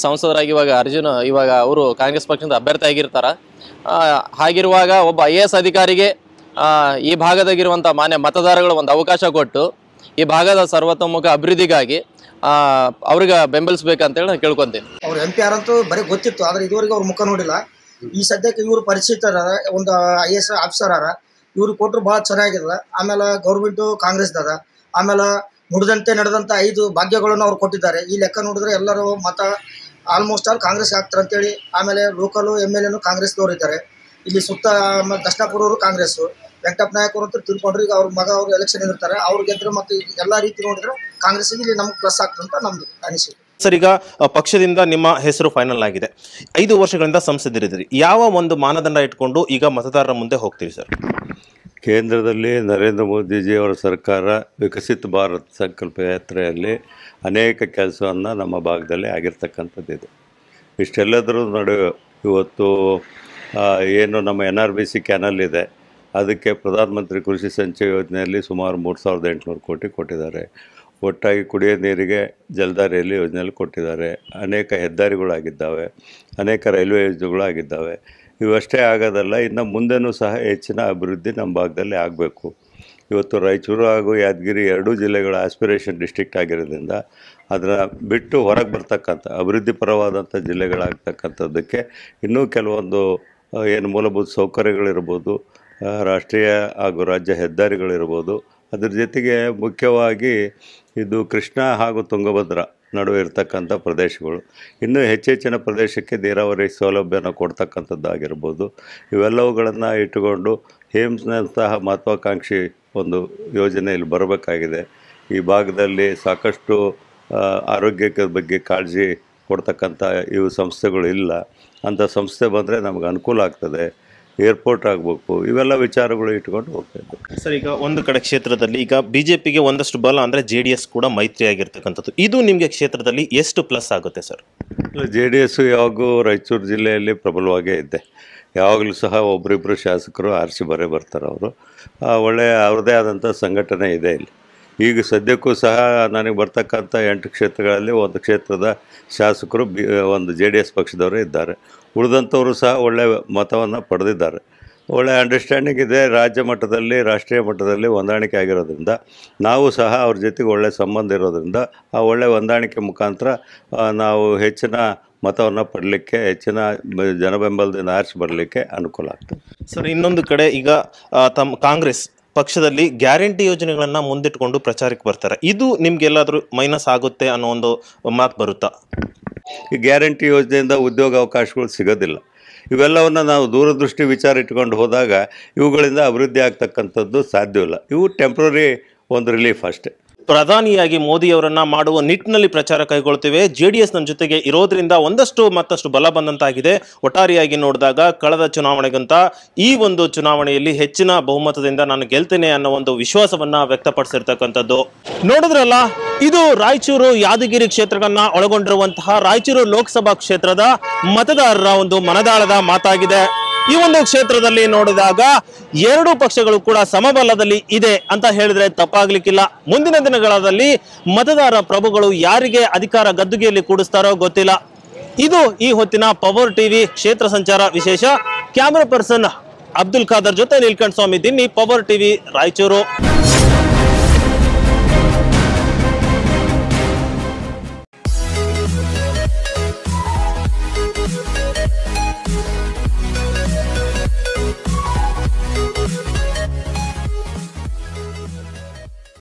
B: ಸಂಸದರಾಗಿ ಇವಾಗ ಅರ್ಜುನ್ ಇವಾಗ ಅವರು
A: ಕಾಂಗ್ರೆಸ್ ಪಕ್ಷದಿಂದ ಅಭ್ಯರ್ಥಿ ಆಗಿರ್ತಾರ ಹಾಗಿರುವಾಗ ಒಬ್ಬ ಐ ಎ ಎಸ್ ಅಧಿಕಾರಿಗೆ ಈ ಭಾಗದಾಗಿರುವಂಥ ಮಾನ್ಯ ಮತದಾರಗಳು ಒಂದು ಅವಕಾಶ ಕೊಟ್ಟು ಈ ಭಾಗದ ಸರ್ವತೋಮುಖ ಅಭಿವೃದ್ಧಿಗಾಗಿ
B: ಅವ್ರಿಗೆ ಬೆಂಬಲಿಸ್ಬೇಕಂತೇಳಿ ನಾನು ಕೇಳ್ಕೊಂತೀನಿ
E: ಅವ್ರ ಎಂ ಪಿ ಆರ್ ಅಂತೂ ಬರೀ ಗೊತ್ತಿತ್ತು ಆದ್ರೆ ಇದುವರೆಗೆ ಅವ್ರ ಮುಖ ನೋಡಿಲ್ಲ ಈ ಸದ್ಯಕ್ಕೆ ಇವರು ಪರಿಚಿತರ ಒಂದು ಐ ಎಸ್ ಆಫೀಸರ್ ಅರ ಇವ್ರಿಗೆ ಕೊಟ್ಟರು ಭಾಳ ಚೆನ್ನಾಗಿಲ್ಲ ಆಮೇಲೆ ಗೌರ್ಮೆಂಟು ಆಮೇಲೆ ನುಡಿದಂತೆ ನಡೆದಂಥ ಐದು ಭಾಗ್ಯಗಳನ್ನು ಅವ್ರು ಕೊಟ್ಟಿದ್ದಾರೆ ಈ ಲೆಕ್ಕ ನೋಡಿದ್ರೆ ಎಲ್ಲರೂ ಮತ ಆಲ್ಮೋಸ್ಟ್ ಆಲ್ ಕಾಂಗ್ರೆಸ್ ಆಗ್ತಾರೆ ಅಂತೇಳಿ ಆಮೇಲೆ ಲೋಕಲು ಎಮ್ ಎಲ್ ಎನು ಕಾಂಗ್ರೆಸ್ನವರು ಇದ್ದಾರೆ ಇಲ್ಲಿ ಸುತ್ತ ದಕ್ಷಿಣಪುರವರು ಕಾಂಗ್ರೆಸ್ಸು ವೆಂಕಟಪ್ಪ ನಾಯಕರು ಅಂತ ತಿಳ್ಕೊಂಡ್ರೆ ಈಗ ಅವ್ರ ಮಗ ಅವರು ಎಲೆಕ್ಷನ್ ಇರ್ತಾರೆ ಅವ್ರು ಗೆದ್ದರು ಮತ್ತು ಎಲ್ಲ ರೀತಿ ನೋಡಿದ್ರೆ ಕಾಂಗ್ರೆಸ್ ಇಲ್ಲಿ ನಮ್ಗೆ ಪ್ಲಸ್ ಅಂತ ನಮ್ದು
A: ಸರ್ ಈಗ ಪಕ್ಷದಿಂದ ನಿಮ್ಮ ಹೆಸರು ಫೈನಲ್ ಆಗಿದೆ ಐದು ವರ್ಷಗಳಿಂದ ಸಂಸದರಿದ್ದೀರಿ ಯಾವ ಒಂದು ಮಾನದಂಡ ಇಟ್ಕೊಂಡು ಈಗ ಮತದಾರರ ಮುಂದೆ ಹೋಗ್ತೀರಿ ಸರ್
G: ಕೇಂದ್ರದಲ್ಲಿ ನರೇಂದ್ರ ಅವರ ಸರ್ಕಾರ ವಿಕಸಿತ ಭಾರತ್ ಸಂಕಲ್ಪ ಯಾತ್ರೆಯಲ್ಲಿ ಅನೇಕ ಕೆಲಸವನ್ನು ನಮ್ಮ ಭಾಗದಲ್ಲಿ ಆಗಿರ್ತಕ್ಕಂಥದ್ದಿದೆ ಇಷ್ಟೆಲ್ಲದರ ನಡುವೆ ಇವತ್ತು ಏನು ನಮ್ಮ N R B C canal ಇದೆ ಅದಕ್ಕೆ ಪ್ರಧಾನಮಂತ್ರಿ ಕೃಷಿ ಸಂಚಯ ಯೋಜನೆಯಲ್ಲಿ ಸುಮಾರು ಮೂರು ಸಾವಿರದ ಎಂಟುನೂರು ಕೋಟಿ ಕೊಟ್ಟಿದ್ದಾರೆ ಒಟ್ಟಾಗಿ ಕುಡಿಯೋ ನೀರಿಗೆ ಜಲಧಾರೆಯಲ್ಲಿ ಯೋಜನೆಯಲ್ಲಿ ಕೊಟ್ಟಿದ್ದಾರೆ ಅನೇಕ ಹೆದ್ದಾರಿಗಳಾಗಿದ್ದಾವೆ ಅನೇಕ ರೈಲ್ವೆ ಯೋಜನೆಗಳಾಗಿದ್ದಾವೆ ಇವಷ್ಟೇ ಆಗೋದಲ್ಲ ಇನ್ನು ಮುಂದೆನೂ ಸಹ ಹೆಚ್ಚಿನ ಅಭಿವೃದ್ಧಿ ನಮ್ಮ ಭಾಗದಲ್ಲಿ ಆಗಬೇಕು ಇವತ್ತು ರಾಯಚೂರು ಹಾಗೂ ಯಾದಗಿರಿ ಎರಡೂ ಜಿಲ್ಲೆಗಳ ಆಸ್ಪಿರೇಷನ್ ಡಿಸ್ಟ್ರಿಕ್ಟ್ ಆಗಿರೋದ್ರಿಂದ ಅದನ್ನು ಬಿಟ್ಟು ಹೊರಗೆ ಬರ್ತಕ್ಕಂಥ ಅಭಿವೃದ್ಧಿಪರವಾದಂಥ ಜಿಲ್ಲೆಗಳಾಗ್ತಕ್ಕಂಥದ್ದಕ್ಕೆ ಇನ್ನೂ ಕೆಲವೊಂದು ಏನು ಮೂಲಭೂತ ಸೌಕರ್ಯಗಳಿರ್ಬೋದು ರಾಷ್ಟ್ರೀಯ ಹಾಗೂ ರಾಜ್ಯ ಹೆದ್ದಾರಿಗಳಿರ್ಬೋದು ಅದ್ರ ಜೊತೆಗೆ ಮುಖ್ಯವಾಗಿ ಇದು ಕೃಷ್ಣ ಹಾಗೂ ತುಂಗಭದ್ರಾ ನಡುವೆ ಇರತಕ್ಕಂಥ ಪ್ರದೇಶಗಳು ಇನ್ನೂ ಹೆಚ್ಚೆಚ್ಚಿನ ಪ್ರದೇಶಕ್ಕೆ ನೀರಾವರಿ ಸೌಲಭ್ಯನ ಕೊಡ್ತಕ್ಕಂಥದ್ದಾಗಿರ್ಬೋದು ಇವೆಲ್ಲವುಗಳನ್ನು ಇಟ್ಟುಕೊಂಡು ಹೇಮ್ಸ್ನಂತಹ ಮಹತ್ವಾಕಾಂಕ್ಷಿ ಒಂದು ಯೋಜನೆ ಇಲ್ಲಿ ಬರಬೇಕಾಗಿದೆ ಈ ಭಾಗದಲ್ಲಿ ಸಾಕಷ್ಟು ಆರೋಗ್ಯಕ್ಕೆ ಬಗ್ಗೆ ಕಾಳಜಿ ಕೊಡ್ತಕ್ಕಂಥ ಇವು ಸಂಸ್ಥೆಗಳು ಇಲ್ಲ ಅಂಥ ಸಂಸ್ಥೆ ಬಂದರೆ ನಮಗೆ ಅನುಕೂಲ ಆಗ್ತದೆ ಏರ್ಪೋರ್ಟ್ ಆಗಬೇಕು ಇವೆಲ್ಲ ವಿಚಾರಗಳು ಇಟ್ಕೊಂಡು
A: ಹೋಗ್ತಾ ಸರ್ ಈಗ ಒಂದು ಕಡೆ ಕ್ಷೇತ್ರದಲ್ಲಿ ಈಗ ಬಿ ಜೆ ಪಿಗೆ ಒಂದಷ್ಟು ಬಲ ಅಂದರೆ ಜೆ ಡಿ ಎಸ್ ಕೂಡ ಮೈತ್ರಿ ಆಗಿರ್ತಕ್ಕಂಥದ್ದು ಇದು ನಿಮಗೆ ಕ್ಷೇತ್ರದಲ್ಲಿ ಎಷ್ಟು ಪ್ಲಸ್ ಆಗುತ್ತೆ ಸರ್
G: ಜೆ ಡಿ ಎಸ್ಸು ಯಾವಾಗೂ ರಾಯಚೂರು ಜಿಲ್ಲೆಯಲ್ಲಿ ಪ್ರಬಲವಾಗೇ ಇದ್ದೆ ಯಾವಾಗಲೂ ಸಹ ಒಬ್ಬರಿಬ್ಬರು ಶಾಸಕರು ಆರಿಸಿ ಬರೇ ಬರ್ತಾರೆ ಅವರು ಒಳ್ಳೆಯ ಅವ್ರದ್ದೇ ಆದಂಥ ಸಂಘಟನೆ ಇದೆ ಇಲ್ಲಿ ಈಗ ಸದ್ಯಕ್ಕೂ ಸಹ ನನಗೆ ಬರ್ತಕ್ಕಂಥ ಎಂಟು ಕ್ಷೇತ್ರಗಳಲ್ಲಿ ಒಂದು ಕ್ಷೇತ್ರದ ಶಾಸಕರು ಬಿ ಒಂದು ಜೆ ಡಿ ಎಸ್ ಪಕ್ಷದವರೇ ಇದ್ದಾರೆ ಉಳಿದಂಥವರು ಸಹ ಒಳ್ಳೆಯ ಮತವನ್ನು ಪಡೆದಿದ್ದಾರೆ ಒಳ್ಳೆಯ ಅಂಡರ್ಸ್ಟ್ಯಾಂಡಿಂಗ್ ಇದೆ ರಾಜ್ಯ ಮಟ್ಟದಲ್ಲಿ ರಾಷ್ಟ್ರೀಯ ಮಟ್ಟದಲ್ಲಿ ಹೊಂದಾಣಿಕೆ ಆಗಿರೋದ್ರಿಂದ ನಾವು ಸಹ ಅವ್ರ ಜೊತೆಗೆ ಒಳ್ಳೆಯ ಸಂಬಂಧ ಇರೋದ್ರಿಂದ ಆ ಒಳ್ಳೆಯ ಹೊಂದಾಣಿಕೆ ಮುಖಾಂತರ ನಾವು ಹೆಚ್ಚಿನ ಮತವನ್ನು ಪಡಲಿಕ್ಕೆ ಹೆಚ್ಚಿನ ಜನ ಬೆಂಬಲದಿಂದ ಆರಿಸಿ ಬರಲಿಕ್ಕೆ ಅನುಕೂಲ ಆಗ್ತದೆ
A: ಸರ್ ಇನ್ನೊಂದು ಕಡೆ ಈಗ ತಮ್ಮ ಕಾಂಗ್ರೆಸ್ ಪಕ್ಷದಲ್ಲಿ ಗ್ಯಾರಂಟಿ ಯೋಜನೆಗಳನ್ನು ಮುಂದಿಟ್ಟುಕೊಂಡು ಪ್ರಚಾರಕ್ಕೆ ಬರ್ತಾರೆ ಇದು ನಿಮಗೆಲ್ಲಾದರೂ ಮೈನಸ್ ಆಗುತ್ತೆ ಅನ್ನೋ ಒಂದು ಮಾತು ಬರುತ್ತಾ
G: ಈ ಗ್ಯಾರಂಟಿ ಯೋಜನೆಯಿಂದ ಉದ್ಯೋಗ ಅವಕಾಶಗಳು ಸಿಗೋದಿಲ್ಲ ಇವೆಲ್ಲವನ್ನು ನಾವು ದೂರದೃಷ್ಟಿ ವಿಚಾರ ಇಟ್ಕೊಂಡು ಹೋದಾಗ ಇವುಗಳಿಂದ ಅಭಿವೃದ್ಧಿ ಆಗ್ತಕ್ಕಂಥದ್ದು ಸಾಧ್ಯವಿಲ್ಲ ಇವು ಟೆಂಪ್ರರಿ ಒಂದು ರಿಲೀಫ್ ಅಷ್ಟೇ
A: ಪ್ರಧಾನಿಯಾಗಿ ಮೋದಿಯವರನ್ನು ಮಾಡುವ ನಿಟ್ಟಿನಲ್ಲಿ ಪ್ರಚಾರ ಕೈಗೊಳ್ತೇವೆ ಜೆ ಡಿ ಎಸ್ ನಮ್ಮ ಜೊತೆಗೆ ಇರೋದ್ರಿಂದ ಒಂದಷ್ಟು ಮತ್ತಷ್ಟು ಬಲ ಬಂದಂತಾಗಿದೆ ಒಟ್ಟಾರೆಯಾಗಿ ನೋಡಿದಾಗ ಕಳೆದ ಚುನಾವಣೆಗಿಂತ ಈ ಒಂದು ಚುನಾವಣೆಯಲ್ಲಿ ಹೆಚ್ಚಿನ ಬಹುಮತದಿಂದ ನಾನು ಗೆಲ್ತೇನೆ ಅನ್ನೋ ಒಂದು ವಿಶ್ವಾಸವನ್ನ ವ್ಯಕ್ತಪಡಿಸಿರ್ತಕ್ಕಂಥದ್ದು ನೋಡಿದ್ರಲ್ಲ ಇದು ರಾಯಚೂರು ಯಾದಗಿರಿ ಕ್ಷೇತ್ರಗಳನ್ನ ಒಳಗೊಂಡಿರುವಂತಹ ರಾಯಚೂರು ಲೋಕಸಭಾ ಕ್ಷೇತ್ರದ ಮತದಾರರ ಒಂದು ಮನದಾಳದ ಮಾತಾಗಿದೆ ಈ ಒಂದು ಕ್ಷೇತ್ರದಲ್ಲಿ ನೋಡಿದಾಗ ಎರಡು ಪಕ್ಷಗಳು ಕೂಡ ಸಮಬಲದಲ್ಲಿ ಇದೆ ಅಂತ ಹೇಳಿದ್ರೆ ತಪ್ಪಾಗ್ಲಿಕ್ಕಿಲ್ಲ ಮುಂದಿನ ದಿನಗಳಲ್ಲಿ ಮತದಾರ ಪ್ರಭುಗಳು ಯಾರಿಗೆ ಅಧಿಕಾರ ಗದ್ದುಗೆಯಲ್ಲಿ ಕೂಡಿಸ್ತಾರೋ ಗೊತ್ತಿಲ್ಲ ಇದು ಈ ಹೊತ್ತಿನ ಪವರ್ ಟಿವಿ ಕ್ಷೇತ್ರ ಸಂಚಾರ ವಿಶೇಷ ಕ್ಯಾಮರಾ ಪರ್ಸನ್ ಅಬ್ದುಲ್ ಖಾದರ್ ಜೊತೆ ನೀಲ್ಕಂಠ ಸ್ವಾಮಿ ದಿನ್ನಿ ಪವರ್ ಟಿವಿ ರಾಯಚೂರು